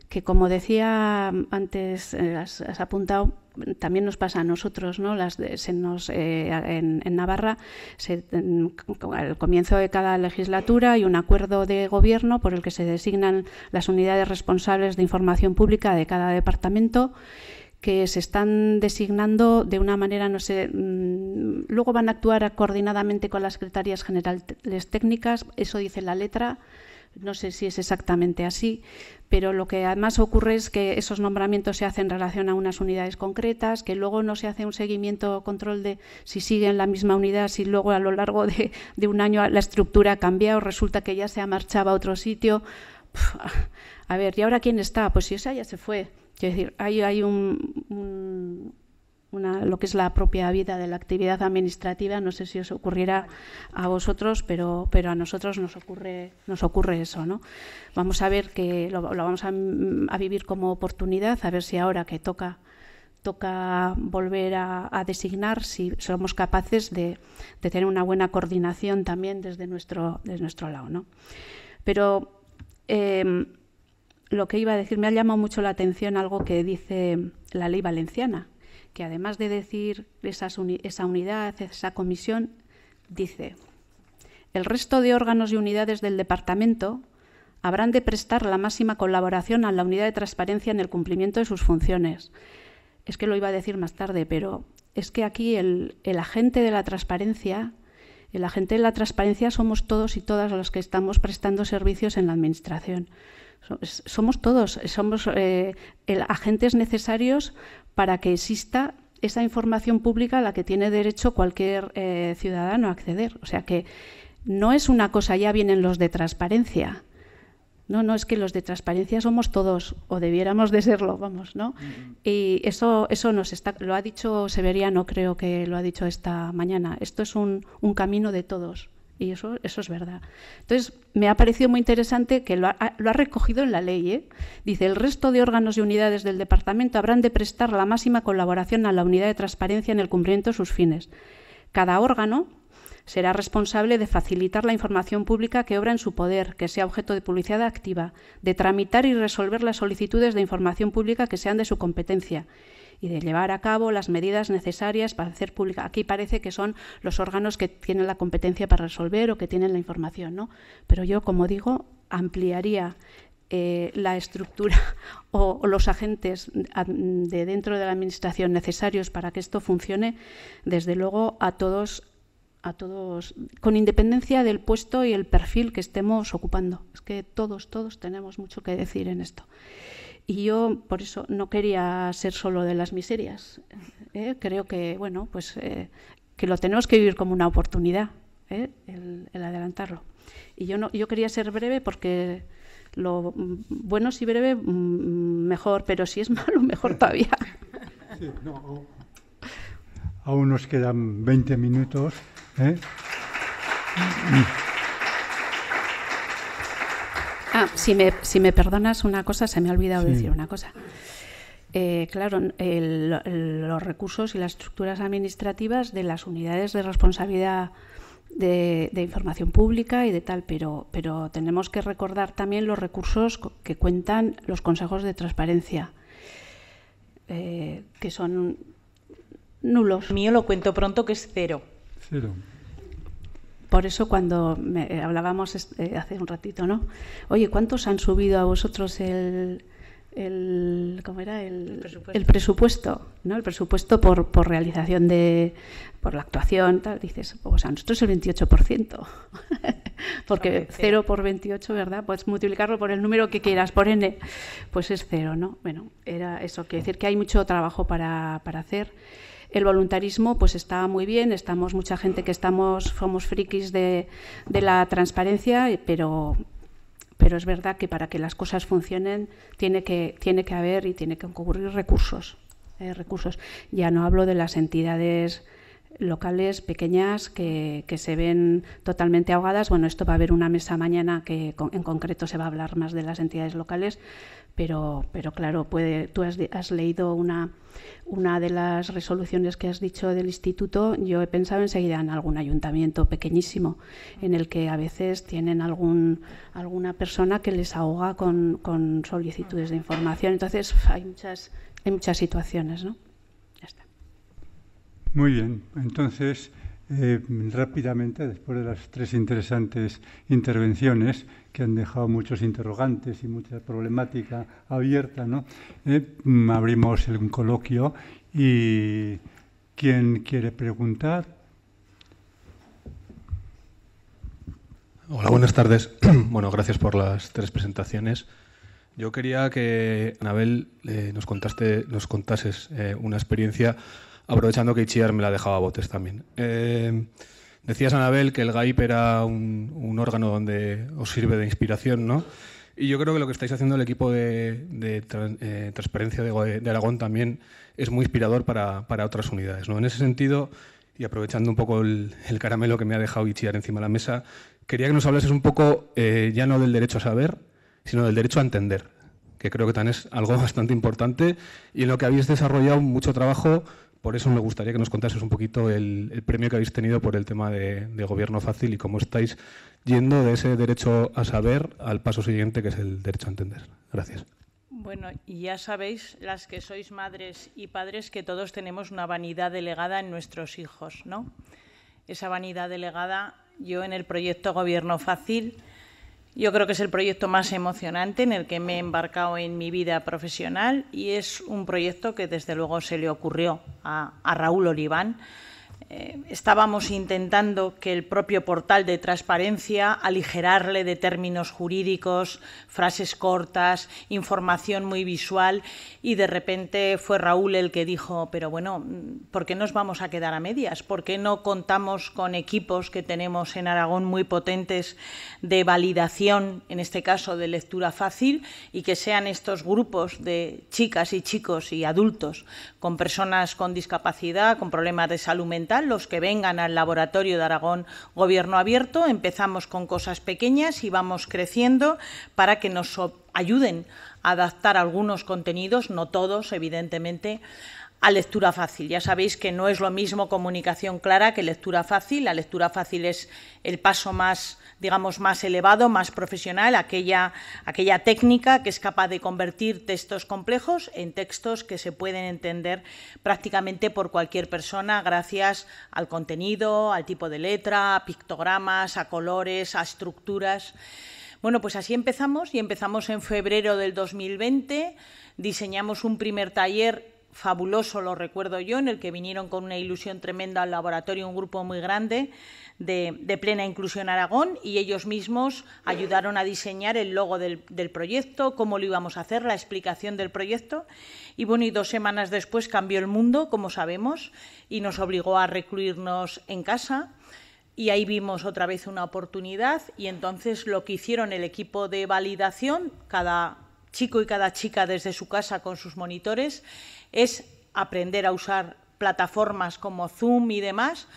Speaker 2: que como decía antes, eh, has, apuntado, también nos pasa a nosotros, ¿no? Las eh, en, Navarra, al comienzo de cada legislatura hay un acuerdo de gobierno por el que se designan las unidades responsables de información pública de cada departamento que se están designando de una manera, no sé, mm, luego van a actuar coordinadamente con las secretarias generales técnicas, eso dice la letra, no sé si es exactamente así, pero lo que además ocurre es que esos nombramientos se hacen en relación a unas unidades concretas, que luego no se hace un seguimiento o control de si sigue en la misma unidad, si luego a lo largo de, un año la estructura ha cambiado, resulta que ya se ha marchado a otro sitio. a ver, ¿y ahora quién está? Pues si esa ya se fue. Quiero decir, hay, hay lo que es la propia vida de la actividad administrativa. No sé si os ocurriera a vosotros, pero, pero a nosotros nos ocurre, nos ocurre eso. ¿no? Vamos a ver que lo, vamos a, vivir como oportunidad, a ver si ahora que toca toca volver a, designar si somos capaces de, tener una buena coordinación también desde nuestro, desde nuestro lado. Pero em, lo que iba a decir, me ha llamado mucho la atención algo que dice la ley valenciana, que además de decir esa unidad, esa comisión, dice, el resto de órganos y unidades del departamento habrán de prestar la máxima colaboración a la unidad de transparencia en el cumplimiento de sus funciones. Es que lo iba a decir más tarde, pero es que aquí el agente de la transparencia, el agente de la transparencia somos todos y todas los que estamos prestando servicios en la Administración. Somos todos, somos eh, agentes necesarios para que exista esa información pública a la que tiene derecho cualquier eh, ciudadano a acceder. O sea que no es una cosa, ya vienen los de transparencia. No, no, es que los de transparencia somos todos, o debiéramos de serlo, vamos, ¿no? Mm-hmm. Y eso, eso nos está, lo ha dicho Severiano, creo que lo ha dicho esta mañana. Esto es un camino de todos. Y eso, es verdad. Entonces, me ha parecido muy interesante que lo ha, recogido en la ley. ¿eh? Dice, el resto de órganos y unidades del Departamento habrán de prestar la máxima colaboración a la unidad de transparencia en el cumplimiento de sus fines. Cada órgano será responsable de facilitar la información pública que obra en su poder, que sea objeto de publicidad activa, de tramitar y resolver las solicitudes de información pública que sean de su competencia y de llevar a cabo las medidas necesarias para hacer pública. Aquí parece que son los órganos que tienen la competencia para resolver o que tienen la información, ¿no? Pero yo, como digo, ampliaría eh, la estructura o, los agentes de dentro de la administración necesarios para que esto funcione, desde luego a todos, a todos, con independencia del puesto y el perfil que estemos ocupando. Es que todos, todos tenemos mucho que decir en esto. Y yo por eso no quería ser solo de las miserias. ¿eh? Creo que, bueno, pues eh, que lo tenemos que vivir como una oportunidad, ¿eh? el, adelantarlo. Y yo, no, yo quería ser breve porque lo bueno si breve, mm, mejor, pero si es malo,
Speaker 3: mejor todavía. aún nos quedan 20 minutos. ¿eh?
Speaker 2: Ah, si me, si me perdonas una cosa, se me ha olvidado decir una cosa. Eh, claro, los recursos y las estructuras administrativas de las unidades de responsabilidad de, información pública y de tal, pero, pero tenemos que recordar también los recursos que cuentan los consejos de transparencia, eh, que son nulos. Mío lo cuento pronto que es cero. Cero. Por eso cuando eh, hablábamos eh, hace un ratito, ¿no? Oye, ¿cuántos han subido a vosotros el, el ¿cómo era? El, presupuesto. ¿no? El presupuesto por, realización de, por la actuación, tal. Dices, pues, o sea, nosotros el 28%. Porque 0 por 28, ¿verdad? Puedes multiplicarlo por el número que quieras, por n, pues es cero, ¿no? Bueno, era eso. Quiere decir que hay mucho trabajo para, para hacer el voluntarismo pues está muy bien, estamos mucha gente que estamos, somos frikis de, la transparencia, pero, pero es verdad que para que las cosas funcionen tiene que, tiene que haber y tiene que ocurrir recursos. Eh, recursos. Ya no hablo de las entidades locales pequeñas que, se ven totalmente ahogadas. Bueno, esto va a haber una mesa mañana que en concreto se va a hablar más de las entidades locales, pero, claro, puede, tú has, leído una, una de las resoluciones que has dicho del instituto, yo he pensado enseguida en algún ayuntamiento pequeñísimo, en el que a veces tienen algún, alguna persona que les ahoga con, solicitudes de información. Entonces, hay muchas, hay muchas situaciones, ¿no? Ya está.
Speaker 3: Muy bien, entonces eh, rápidamente, después de las tres interesantes intervenciones que han dejado muchos interrogantes y mucha problemática abierta, ¿no? Eh, mm, abrimos el, un coloquio y ¿quién quiere preguntar? Hola, buenas
Speaker 1: tardes. bueno, gracias por las tres presentaciones. Yo quería que, Anabel, eh, nos, contaste, nos contases una experiencia aprovechando que Ichiar me la dejaba a botes también. Eh, decías, Anabel, que el GAIP era un, órgano donde os sirve de inspiración, ¿no? Y yo creo que lo que estáis haciendo el equipo de, eh, Transparencia de, Aragón también es muy inspirador para, otras unidades, ¿no? En ese sentido, y aprovechando un poco el, caramelo que me ha dejado Ichiar encima de la mesa, quería que nos hablases un poco eh, ya no del derecho a saber, sino del derecho a entender, que creo que también es algo bastante importante y en lo que habéis desarrollado mucho trabajo por eso me gustaría que nos contases un poquito el, premio que habéis tenido por el tema de, gobierno fácil y cómo estáis yendo de ese derecho a saber al paso siguiente, que es el derecho a entender. Gracias.
Speaker 5: Bueno, y ya sabéis, las que sois madres y padres, que todos tenemos una vanidad delegada en nuestros hijos, ¿no? Esa vanidad delegada, yo en el proyecto Gobierno Fácil yo creo que es el proyecto más emocionante en el que me he embarcado en mi vida profesional y es un proyecto que desde luego se le ocurrió a, Raúl Oliván eh, estábamos intentando que el propio portal de transparencia aligerarle de términos jurídicos, frases cortas, información muy visual y de repente fue Raúl el que dijo, pero bueno, ¿por qué nos vamos a quedar a medias? ¿Por qué no contamos con equipos que tenemos en Aragón muy potentes de validación, en este caso de lectura fácil, y que sean estos grupos de chicas y chicos y adultos con personas con discapacidad, con problemas de salud mental, los que vengan al laboratorio de Aragón Gobierno Abierto, empezamos con cosas pequeñas y vamos creciendo para que nos ayuden a adaptar algunos contenidos, no todos, evidentemente, a lectura fácil. Ya sabéis que no es lo mismo comunicación clara que lectura fácil. La lectura fácil es el paso más, digamos, más elevado, más profesional, aquella, aquella técnica que es capaz de convertir textos complejos en textos que se pueden entender prácticamente por cualquier persona gracias al contenido, al tipo de letra, a pictogramas, a colores, a estructuras. Bueno, pues así empezamos y empezamos en febrero del 2020. Diseñamos un primer taller fabuloso, lo recuerdo yo, en el que vinieron con una ilusión tremenda al laboratorio un grupo muy grande de, plena inclusión Aragón y ellos mismos ayudaron a diseñar el logo del, del, proyecto, cómo lo íbamos a hacer, la explicación del proyecto. Y bueno, y dos semanas después cambió el mundo, como sabemos, y nos obligó a recluirnos en casa. Y ahí vimos otra vez una oportunidad y entonces lo que hicieron el equipo de validación, cada chico y cada chica desde su casa con sus monitores, es aprender a usar plataformas como Zoom y demás,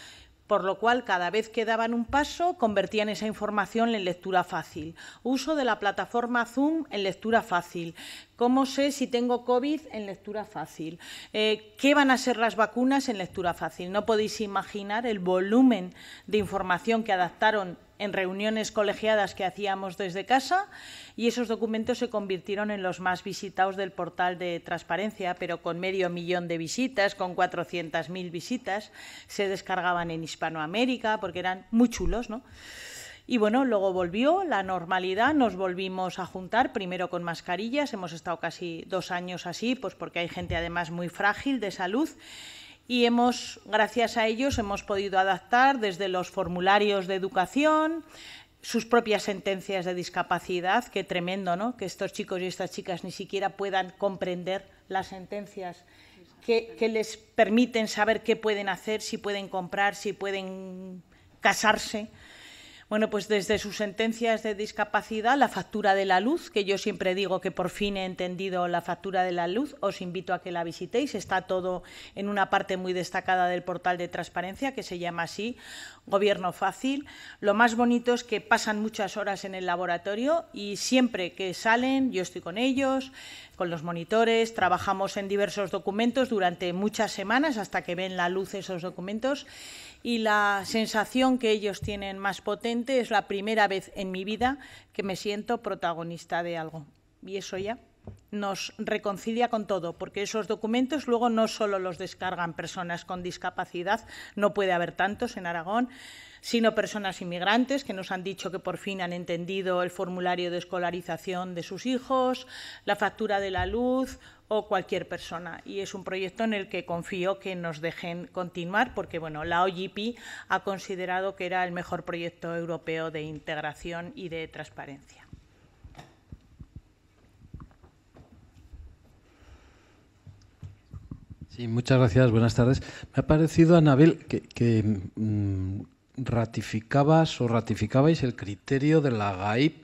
Speaker 5: por lo cual cada vez que daban un paso convertían esa información en lectura fácil. Uso de la plataforma Zoom en lectura fácil. ¿Cómo sé si tengo COVID en lectura fácil? Eh, ¿Qué van a ser las vacunas en lectura fácil? No podéis imaginar el volumen de información que adaptaron en reuniones colegiadas que hacíamos desde casa y esos documentos se convirtieron en los más visitados del portal de transparencia, pero con medio millón de visitas, con 400.000 visitas, se descargaban en Hispanoamérica porque eran muy chulos, ¿no? Y bueno, luego volvió la normalidad, nos volvimos a juntar, primero con mascarillas, hemos estado casi dos años así, pues porque hay gente además muy frágil de salud y hemos, gracias a ellos, hemos podido adaptar desde los formularios de educación, sus propias sentencias de discapacidad, que tremendo, ¿no? Que estos chicos y estas chicas ni siquiera puedan comprender las sentencias que, que les permiten saber qué pueden hacer, si pueden comprar, si pueden casarse, bueno, pues desde sus sentencias de discapacidad, la factura de la luz, que yo siempre digo que por fin he entendido la factura de la luz, os invito a que la visitéis, está todo en una parte muy destacada del portal de transparencia que se llama así, Gobierno Fácil. Lo más bonito es que pasan muchas horas en el laboratorio y siempre que salen, yo estoy con ellos, con los monitores, trabajamos en diversos documentos durante muchas semanas hasta que ven la luz esos documentos y la sensación que ellos tienen más potente es la primera vez en mi vida que me siento protagonista de algo. Y eso ya nos reconcilia con todo, porque esos documentos luego no solo los descargan personas con discapacidad, no puede haber tantos en Aragón, sino personas inmigrantes que nos han dicho que por fin han entendido el formulario de escolarización de sus hijos, la factura de la luz o cualquier persona. Y es un proyecto en el que confío que nos dejen continuar, porque bueno, la OGP ha considerado que era el mejor proyecto europeo de integración y de transparencia.
Speaker 6: Sí, muchas gracias, buenas tardes. Me ha parecido, Anabel, que, que mm, ratificabas o ratificabais el criterio de la GAIP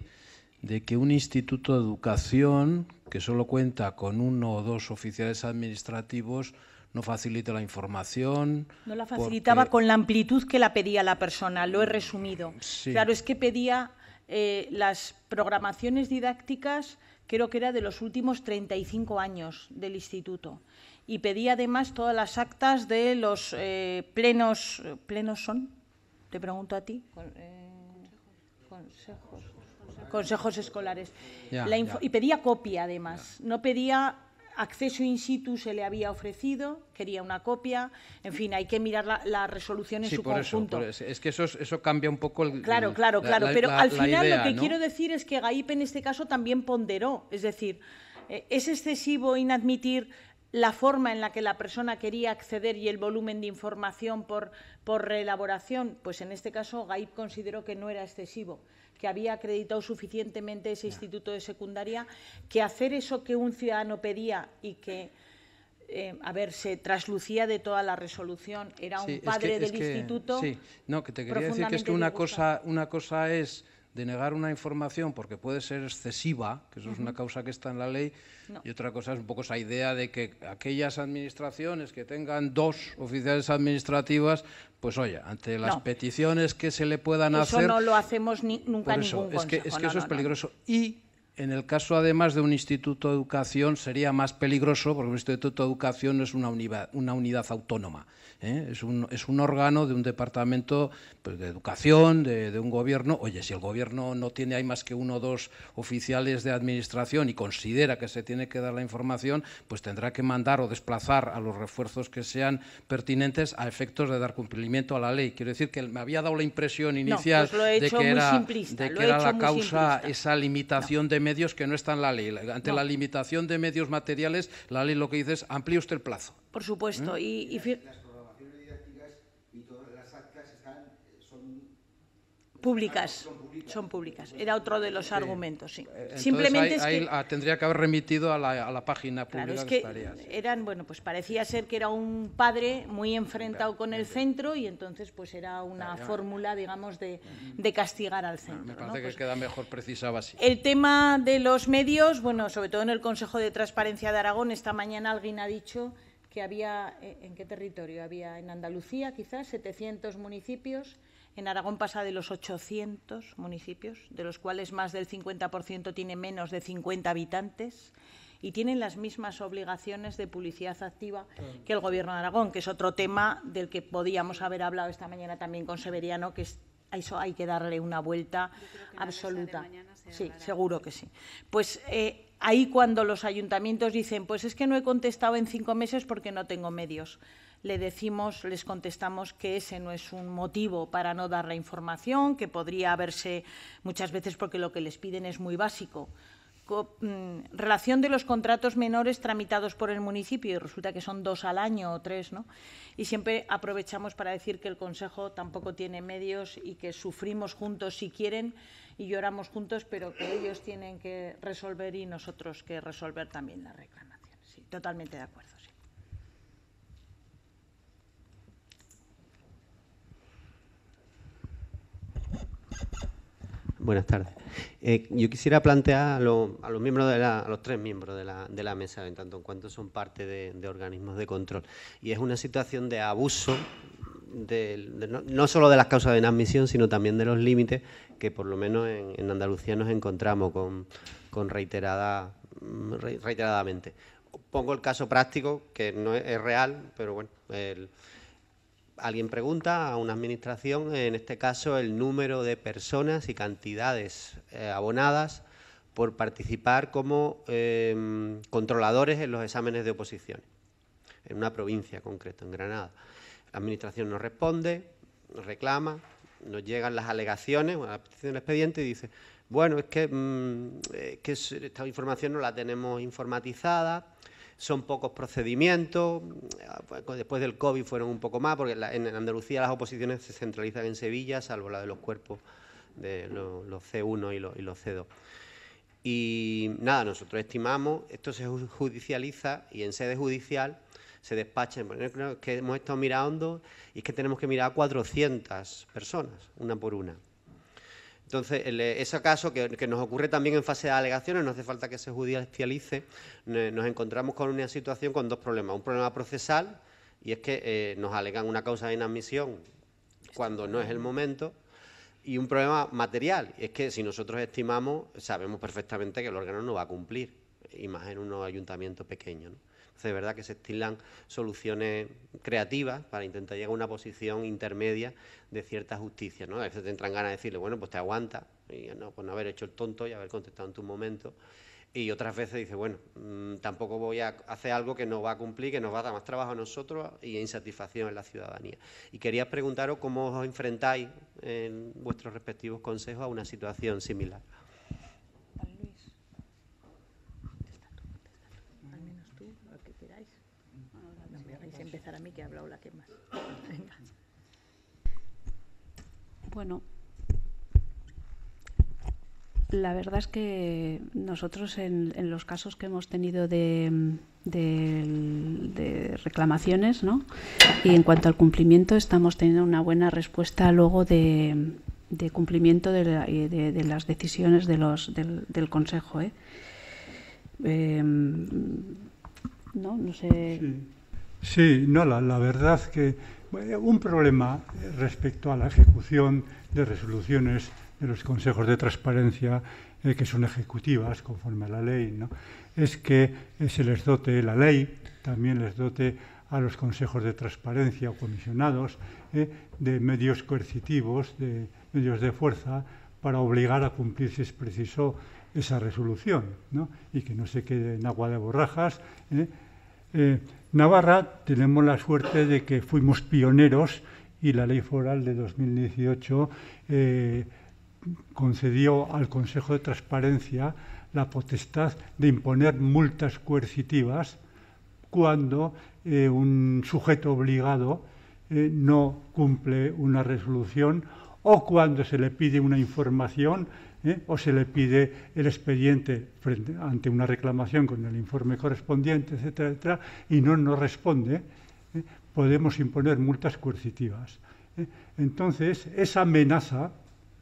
Speaker 6: de que un instituto de educación que solo cuenta con uno o dos oficiales administrativos no facilita la información.
Speaker 5: No la facilitaba con la amplitud que la pedía la persona, lo he mm, resumido. Claro, es que pedía eh, las programaciones didácticas, creo que era de los últimos 35 años del instituto. Y pedía además todas las actas de los eh, plenos, plenos son, te pregunto a ti. Eh, consejos. escolares. y pedía copia, además. No pedía acceso in situ se le había ofrecido, quería una copia, en fin, hay que mirar la, resolución en su conjunto.
Speaker 6: es que eso, eso cambia un poco el... Claro, claro, claro, pero al final lo que quiero
Speaker 5: decir es que Gaip en este caso también ponderó, es decir, eh, es excesivo inadmitir la forma en la que la persona quería acceder y el volumen de información por, por reelaboración, pues en este caso GAIP consideró que no era excesivo, que había acreditado suficientemente ese instituto de secundaria, que hacer eso que un ciudadano pedía y que, eh, a ver, se traslucía de toda la resolución, era un padre del instituto. Sí,
Speaker 6: no, que te quería decir que es que una cosa, una cosa es de negar una información porque puede ser excesiva, que eso es una causa que está en la ley, y otra cosa es un poco esa idea de que aquellas administraciones que tengan dos oficiales administrativas, pues oye, ante las peticiones que se le puedan hacer... Eso no lo
Speaker 5: hacemos nunca ningún es que, Es que eso es peligroso.
Speaker 6: Y en el caso, además, de un instituto de educación sería más peligroso, porque un instituto de educación es una unidad autónoma. ¿eh? es, un, órgano de un departamento pues, de educación, de, un gobierno. Oye, si el gobierno no tiene hay más que uno o dos oficiales de administración y considera que se tiene que dar la información, pues tendrá que mandar o desplazar a los refuerzos que sean pertinentes a efectos de dar cumplimiento a la ley. Quiero decir que me había dado la impresión inicial pues de que era, de que era la causa esa limitación de medios que no está en la ley. Ante la limitación de medios materiales, la ley lo que dice es amplíe
Speaker 5: usted el plazo. Por supuesto. ¿Eh? y Públicas, son públicas. Era otro de los argumentos, sí. Simplemente
Speaker 6: tendría que haber remitido a la, página pública que
Speaker 5: eran, bueno, pues parecía ser que era un padre muy enfrentado con el centro y entonces pues era una fórmula, digamos, de, de, castigar al centro. me parece que
Speaker 6: pues queda mejor precisaba así.
Speaker 5: El tema de los medios, bueno, sobre todo en el Consejo de Transparencia de Aragón, esta mañana alguien ha dicho que había, eh, ¿en qué territorio? Había en Andalucía quizás 700 municipios en Aragón pasa de los 800 municipios, de los cuales más del 50% tiene menos de 50 habitantes y tienen las mismas obligaciones de publicidad activa que el Gobierno de Aragón, que es otro tema del que podíamos haber hablado esta mañana también con Severiano, que a eso hay que darle una vuelta absoluta. sí, seguro que sí. Pues eh, ahí cuando los ayuntamientos dicen, pues es que no he contestado en cinco meses porque no tengo medios le decimos, les contestamos que ese no es un motivo para no dar la información, que podría haberse muchas veces porque lo que les piden es muy básico. Mm, relación de los contratos menores tramitados por el municipio y resulta que son dos al año o tres, ¿no? Y siempre aprovechamos para decir que el Consejo tampoco tiene medios y que sufrimos juntos si quieren y lloramos juntos, pero que ellos tienen que resolver y nosotros que resolver también la reclamación. Sí, totalmente de acuerdo.
Speaker 7: Buenas tardes. Eh, yo quisiera plantear a, los tres miembros de la, mesa, en tanto en cuanto son parte de, organismos de control. Y es una situación de abuso, no, solo de las causas de inadmisión, sino también de los límites que por lo menos en, Andalucía nos encontramos con, reiterada, reiteradamente. Pongo el caso práctico, que no es, es real, pero bueno, el, alguien pregunta a una administración, en este caso, el número de personas y cantidades eh, abonadas por participar como em, controladores en los exámenes de oposición, en una provincia concreta, en Granada. La administración nos responde, nos reclama, nos llegan las alegaciones, la petición del expediente y dice, bueno, es que mm, esta información no la tenemos informatizada, son pocos procedimientos, mm, después del COVID fueron un poco más, porque en Andalucía las oposiciones se centralizan en Sevilla, salvo la de los cuerpos de los, C1 y los, C2. Y nada, nosotros estimamos, esto se judicializa y en sede judicial se despacha, que hemos estado mirando y es que tenemos que mirar a 400 personas, una por una. Entonces, eh, ese caso que, nos ocurre también en fase de alegaciones, no hace falta que se judicialice, nos encontramos con una situación con dos problemas. Un problema procesal, y es que eh, nos alegan una causa de inadmisión cuando no es el momento, y un problema material, es que si nosotros estimamos, sabemos perfectamente que el órgano no va a cumplir, y más en unos ayuntamientos pequeños es verdad que se estilan soluciones creativas para intentar llegar a una posición intermedia de cierta justicia. ¿no? A veces te entran ganas de decirle, bueno, pues te aguanta, y pues no, haber hecho el tonto y haber contestado en tu momento. Y otras veces dice, bueno, mm, tampoco voy a hacer algo que no va a cumplir, que nos va a dar más trabajo a nosotros y insatisfacción en la ciudadanía. Y quería preguntaros cómo os enfrentáis en vuestros respectivos consejos a una situación similar.
Speaker 2: Bueno, la verdad es que nosotros en, los casos que hemos tenido de, reclamaciones, ¿no? Y en cuanto al cumplimiento, estamos teniendo una buena respuesta luego de, cumplimiento eh, de, las decisiones del, Consejo, ¿eh? em, no,
Speaker 3: Sí, no, la, la verdad que eh, un problema eh, respecto a la ejecución de resoluciones de los consejos de transparencia eh, que son ejecutivas conforme a la ley, ¿no? es que se les dote la ley, también les dote a los consejos de transparencia o comisionados de medios coercitivos, de medios de fuerza, para obligar a cumplir, si es preciso, esa resolución, y que no se quede en agua de borrajas. Navarra tenemos la suerte de que fuimos pioneros y la ley foral de 2018 eh, concedió al Consejo de Transparencia la potestad de imponer multas coercitivas cuando eh, un sujeto obligado eh, no cumple una resolución o cuando se le pide una información ¿eh? o se le pide el expediente ante una reclamación con el informe correspondiente, etcétera, etcétera, y no nos responde, ¿eh? podemos imponer multas coercitivas. ¿eh? Entonces, esa amenaza,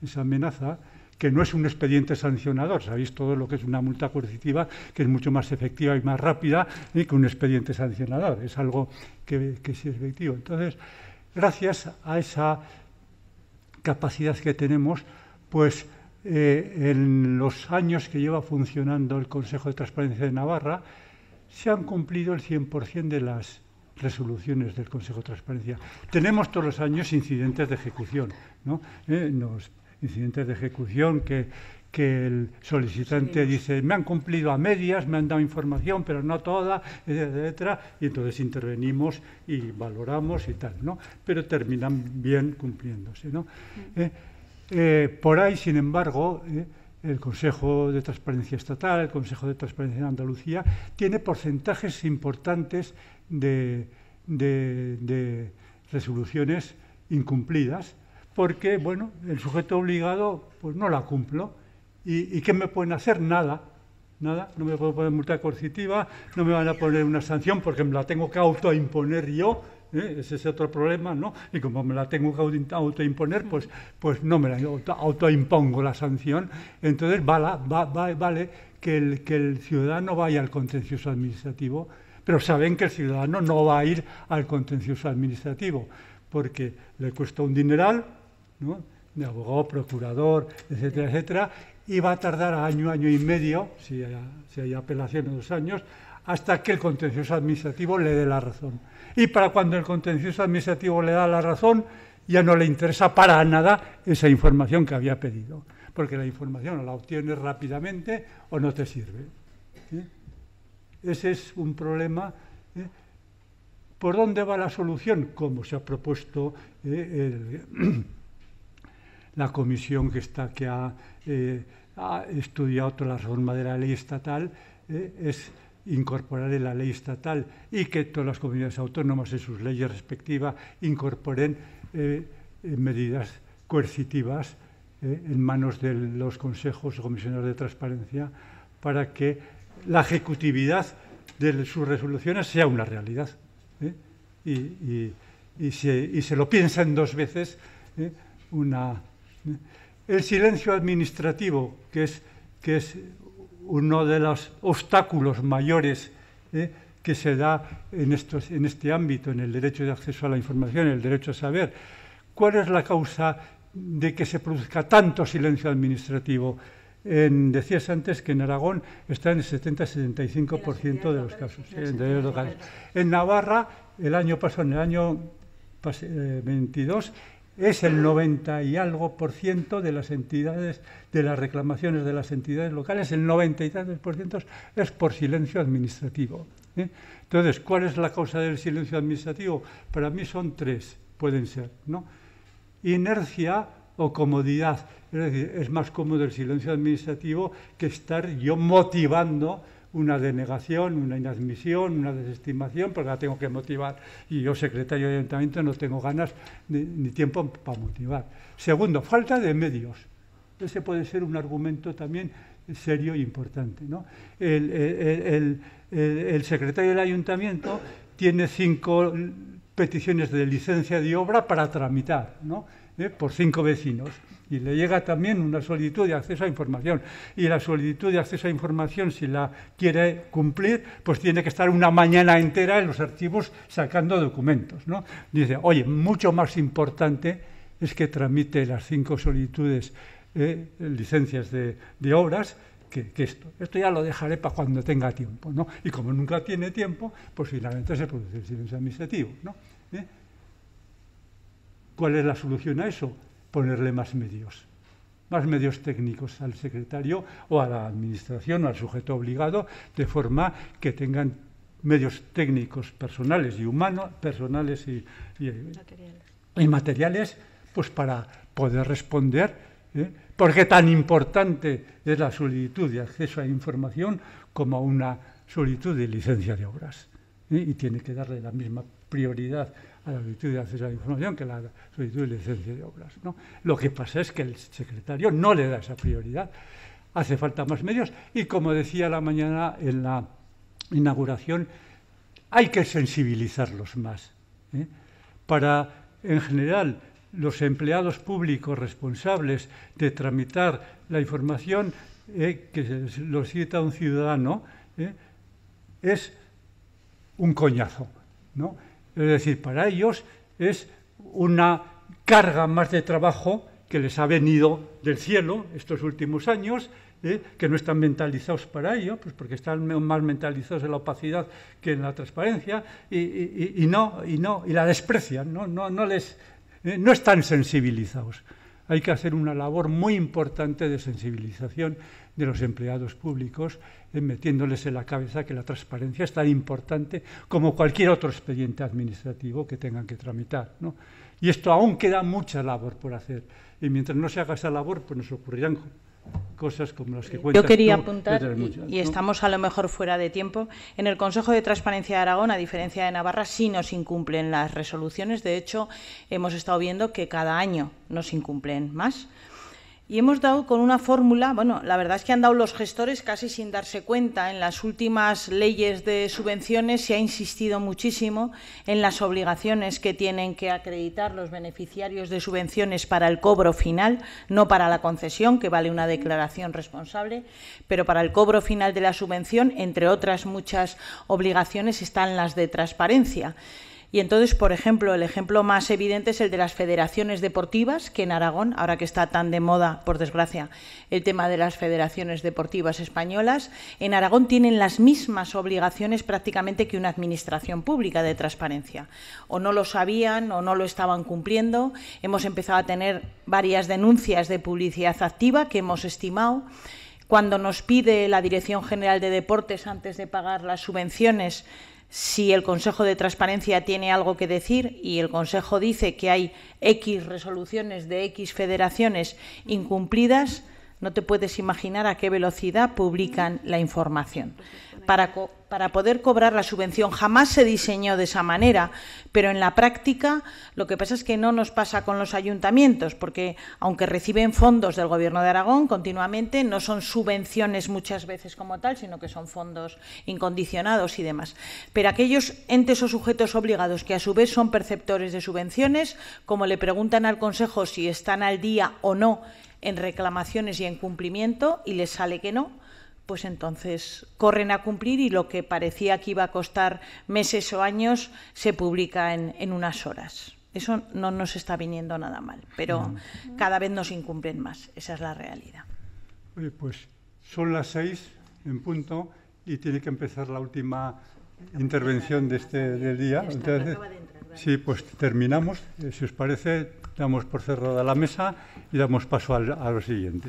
Speaker 3: esa amenaza, que no es un expediente sancionador. Sabéis todo lo que es una multa coercitiva, que es mucho más efectiva y más rápida que un expediente sancionador. Es algo que, que, sí es efectivo. Entonces, gracias a esa capacidad que tenemos, pues eh, en los años que lleva funcionando el Consejo de Transparencia de Navarra, se han cumplido el 100% de las resoluciones del Consejo de Transparencia. Tenemos todos los años incidentes de ejecución, ¿no? Eh, incidentes de ejecución que, el solicitante dice, me han cumplido a medias, me han dado información, pero no toda, etcétera, y entonces intervenimos y valoramos y tal, ¿no? Pero terminan bien cumpliéndose, ¿no? Mm. Eh, eh, por ahí, sin embargo, eh, el Consejo de Transparencia Estatal, el Consejo de Transparencia de Andalucía, tiene porcentajes importantes de, resoluciones incumplidas, porque, bueno, el sujeto obligado pues no la cumplo. ¿Y, qué me pueden hacer? Nada. Nada, no me puedo poner multa coercitiva, no me van a poner una sanción porque me la tengo que autoimponer yo ¿eh? ese es otro problema, ¿no? Y como me la tengo que autoimponer, pues, pues no me la autoimpongo la sanción, entonces vale, que, el, que el ciudadano vaya al contencioso administrativo, pero saben que el ciudadano no va a ir al contencioso administrativo, porque le cuesta un dineral, ¿no? de abogado, procurador, etcétera, etcétera, y va a tardar año, año y medio, si hay, si hay apelación en dos años, hasta que el contencioso administrativo le dé la razón y para cuando el contencioso administrativo le da la razón, ya no le interesa para nada esa información que había pedido, porque la información o la obtienes rápidamente o no te sirve. Ese es un problema. ¿eh? ¿Por dónde va la solución? Como se ha propuesto ¿eh? la comisión que, está, que eh, ha, estudiado toda la reforma de la ley estatal, es incorporar en la ley estatal y que todas las comunidades autónomas en sus leyes respectivas incorporen eh, eh, medidas coercitivas eh, en manos de los consejos o comisiones de transparencia para que la ejecutividad de sus resoluciones sea una realidad. Y, y, se, y, se, lo dos veces. Una, el silencio administrativo, que es, que es uno de los obstáculos mayores ¿eh? que se da en, este ámbito, en el derecho de acceso a la información, el derecho a saber. ¿Cuál es la causa de que se produzca tanto silencio administrativo? decías antes que en Aragón está en el 70-75% de los casos. ¿eh? en Navarra, el año pasado, en el año 22, eh, es el 90 y algo por ciento de las entidades, de las reclamaciones de las entidades locales, el 90 y tantos por ciento es por silencio administrativo. ¿eh? Entonces, ¿cuál es la causa del silencio administrativo? Para mí son tres, pueden ser, ¿no? Inercia o comodidad. Es decir, es más cómodo el silencio administrativo que estar yo motivando una denegación, una inadmisión, una desestimación, porque la tengo que motivar y yo, secretario de ayuntamiento, no tengo ganas ni, tiempo para motivar. Segundo, falta de medios. Ese puede ser un argumento también serio e importante. El, secretario del ayuntamiento tiene cinco peticiones de licencia de obra para tramitar. ¿eh? por cinco vecinos. Y le llega también una solicitud de acceso a información. Y la solicitud de acceso a información, si la quiere cumplir, pues tiene que estar una mañana entera en los archivos sacando documentos. ¿no? Dice, oye, mucho más importante es que tramite las cinco solicitudes, ¿eh? licencias de, obras, que, esto. Esto ya lo dejaré para cuando tenga tiempo, ¿no? Y como nunca tiene tiempo, pues finalmente se produce el silencio administrativo, ¿no? ¿Eh? ¿Cuál es la solución a eso? Ponerle más medios, más medios técnicos al secretario o a la administración o al sujeto obligado, de forma que tengan medios técnicos personales y humanos, personales eh, y, materiales. pues para poder responder, ¿eh? porque tan importante es la solicitud de acceso a información como una solicitud de licencia de obras. ¿eh? Y tiene que darle la misma prioridad a la virtud de acceso a la información que la solicitud de licencia de obras. ¿no? Lo que pasa es que el secretario no le da esa prioridad. Hace falta más medios y, como decía la mañana en la inauguración, hay que sensibilizarlos más. ¿eh? Para, en general, los empleados públicos responsables de tramitar la información eh, que lo cita un ciudadano, ¿eh? es un coñazo. ¿no? Es decir, para ellos es una carga más de trabajo que les ha venido del cielo estos últimos años, ¿eh? que no están mentalizados para ello, pues porque están más mentalizados en la opacidad que en la transparencia, y, no, no, y la desprecian, no, no, no ¿eh? están sensibilizados hay que hacer una labor muy importante de sensibilización de los empleados públicos, metiéndoles en la cabeza que la transparencia es tan importante como cualquier otro expediente administrativo que tengan que tramitar. Y esto aún queda mucha labor por hacer. Y mientras no se haga esa labor, pues nos ocurrirán yo quería apuntar, y, estamos
Speaker 5: a lo mejor fuera de tiempo, en el Consejo de Transparencia de Aragón, a diferencia de Navarra, sí nos incumplen las resoluciones. De hecho, hemos estado viendo que cada año nos incumplen más. Y hemos dado con una fórmula, bueno, la verdad es que han dado los gestores casi sin darse cuenta. En las últimas leyes de subvenciones se ha insistido muchísimo en las obligaciones que tienen que acreditar los beneficiarios de subvenciones para el cobro final, no para la concesión, que vale una declaración responsable, pero para el cobro final de la subvención, entre otras muchas obligaciones, están las de transparencia. Y entonces, por ejemplo, el ejemplo más evidente es el de las federaciones deportivas, que en Aragón, ahora que está tan de moda, por desgracia, el tema de las federaciones deportivas españolas, en Aragón tienen las mismas obligaciones prácticamente que una administración pública de transparencia. O no lo sabían o no lo estaban cumpliendo. Hemos empezado a tener varias denuncias de publicidad activa que hemos estimado cuando nos pide la Dirección General de Deportes antes de pagar las subvenciones si el Consejo de Transparencia tiene algo que decir y el Consejo dice que hay X resoluciones de X federaciones incumplidas, no te puedes imaginar a qué velocidad publican la información para poder cobrar la subvención. Jamás se diseñó de esa manera, pero en la práctica lo que pasa es que no nos pasa con los ayuntamientos, porque aunque reciben fondos del Gobierno de Aragón continuamente, no son subvenciones muchas veces como tal, sino que son fondos incondicionados y demás. Pero aquellos entes o sujetos obligados que a su vez son perceptores de subvenciones, como le preguntan al Consejo si están al día o no en reclamaciones y en cumplimiento y les sale que no, pues entonces corren a cumplir y lo que parecía que iba a costar meses o años se publica en, unas horas. Eso no nos está viniendo nada mal, pero cada vez nos incumplen más. Esa es la realidad.
Speaker 3: pues son las seis en punto y tiene que empezar la última intervención de este, del día. Entonces, sí, pues terminamos. Eh, si os parece, damos por cerrada la mesa y damos paso a lo siguiente.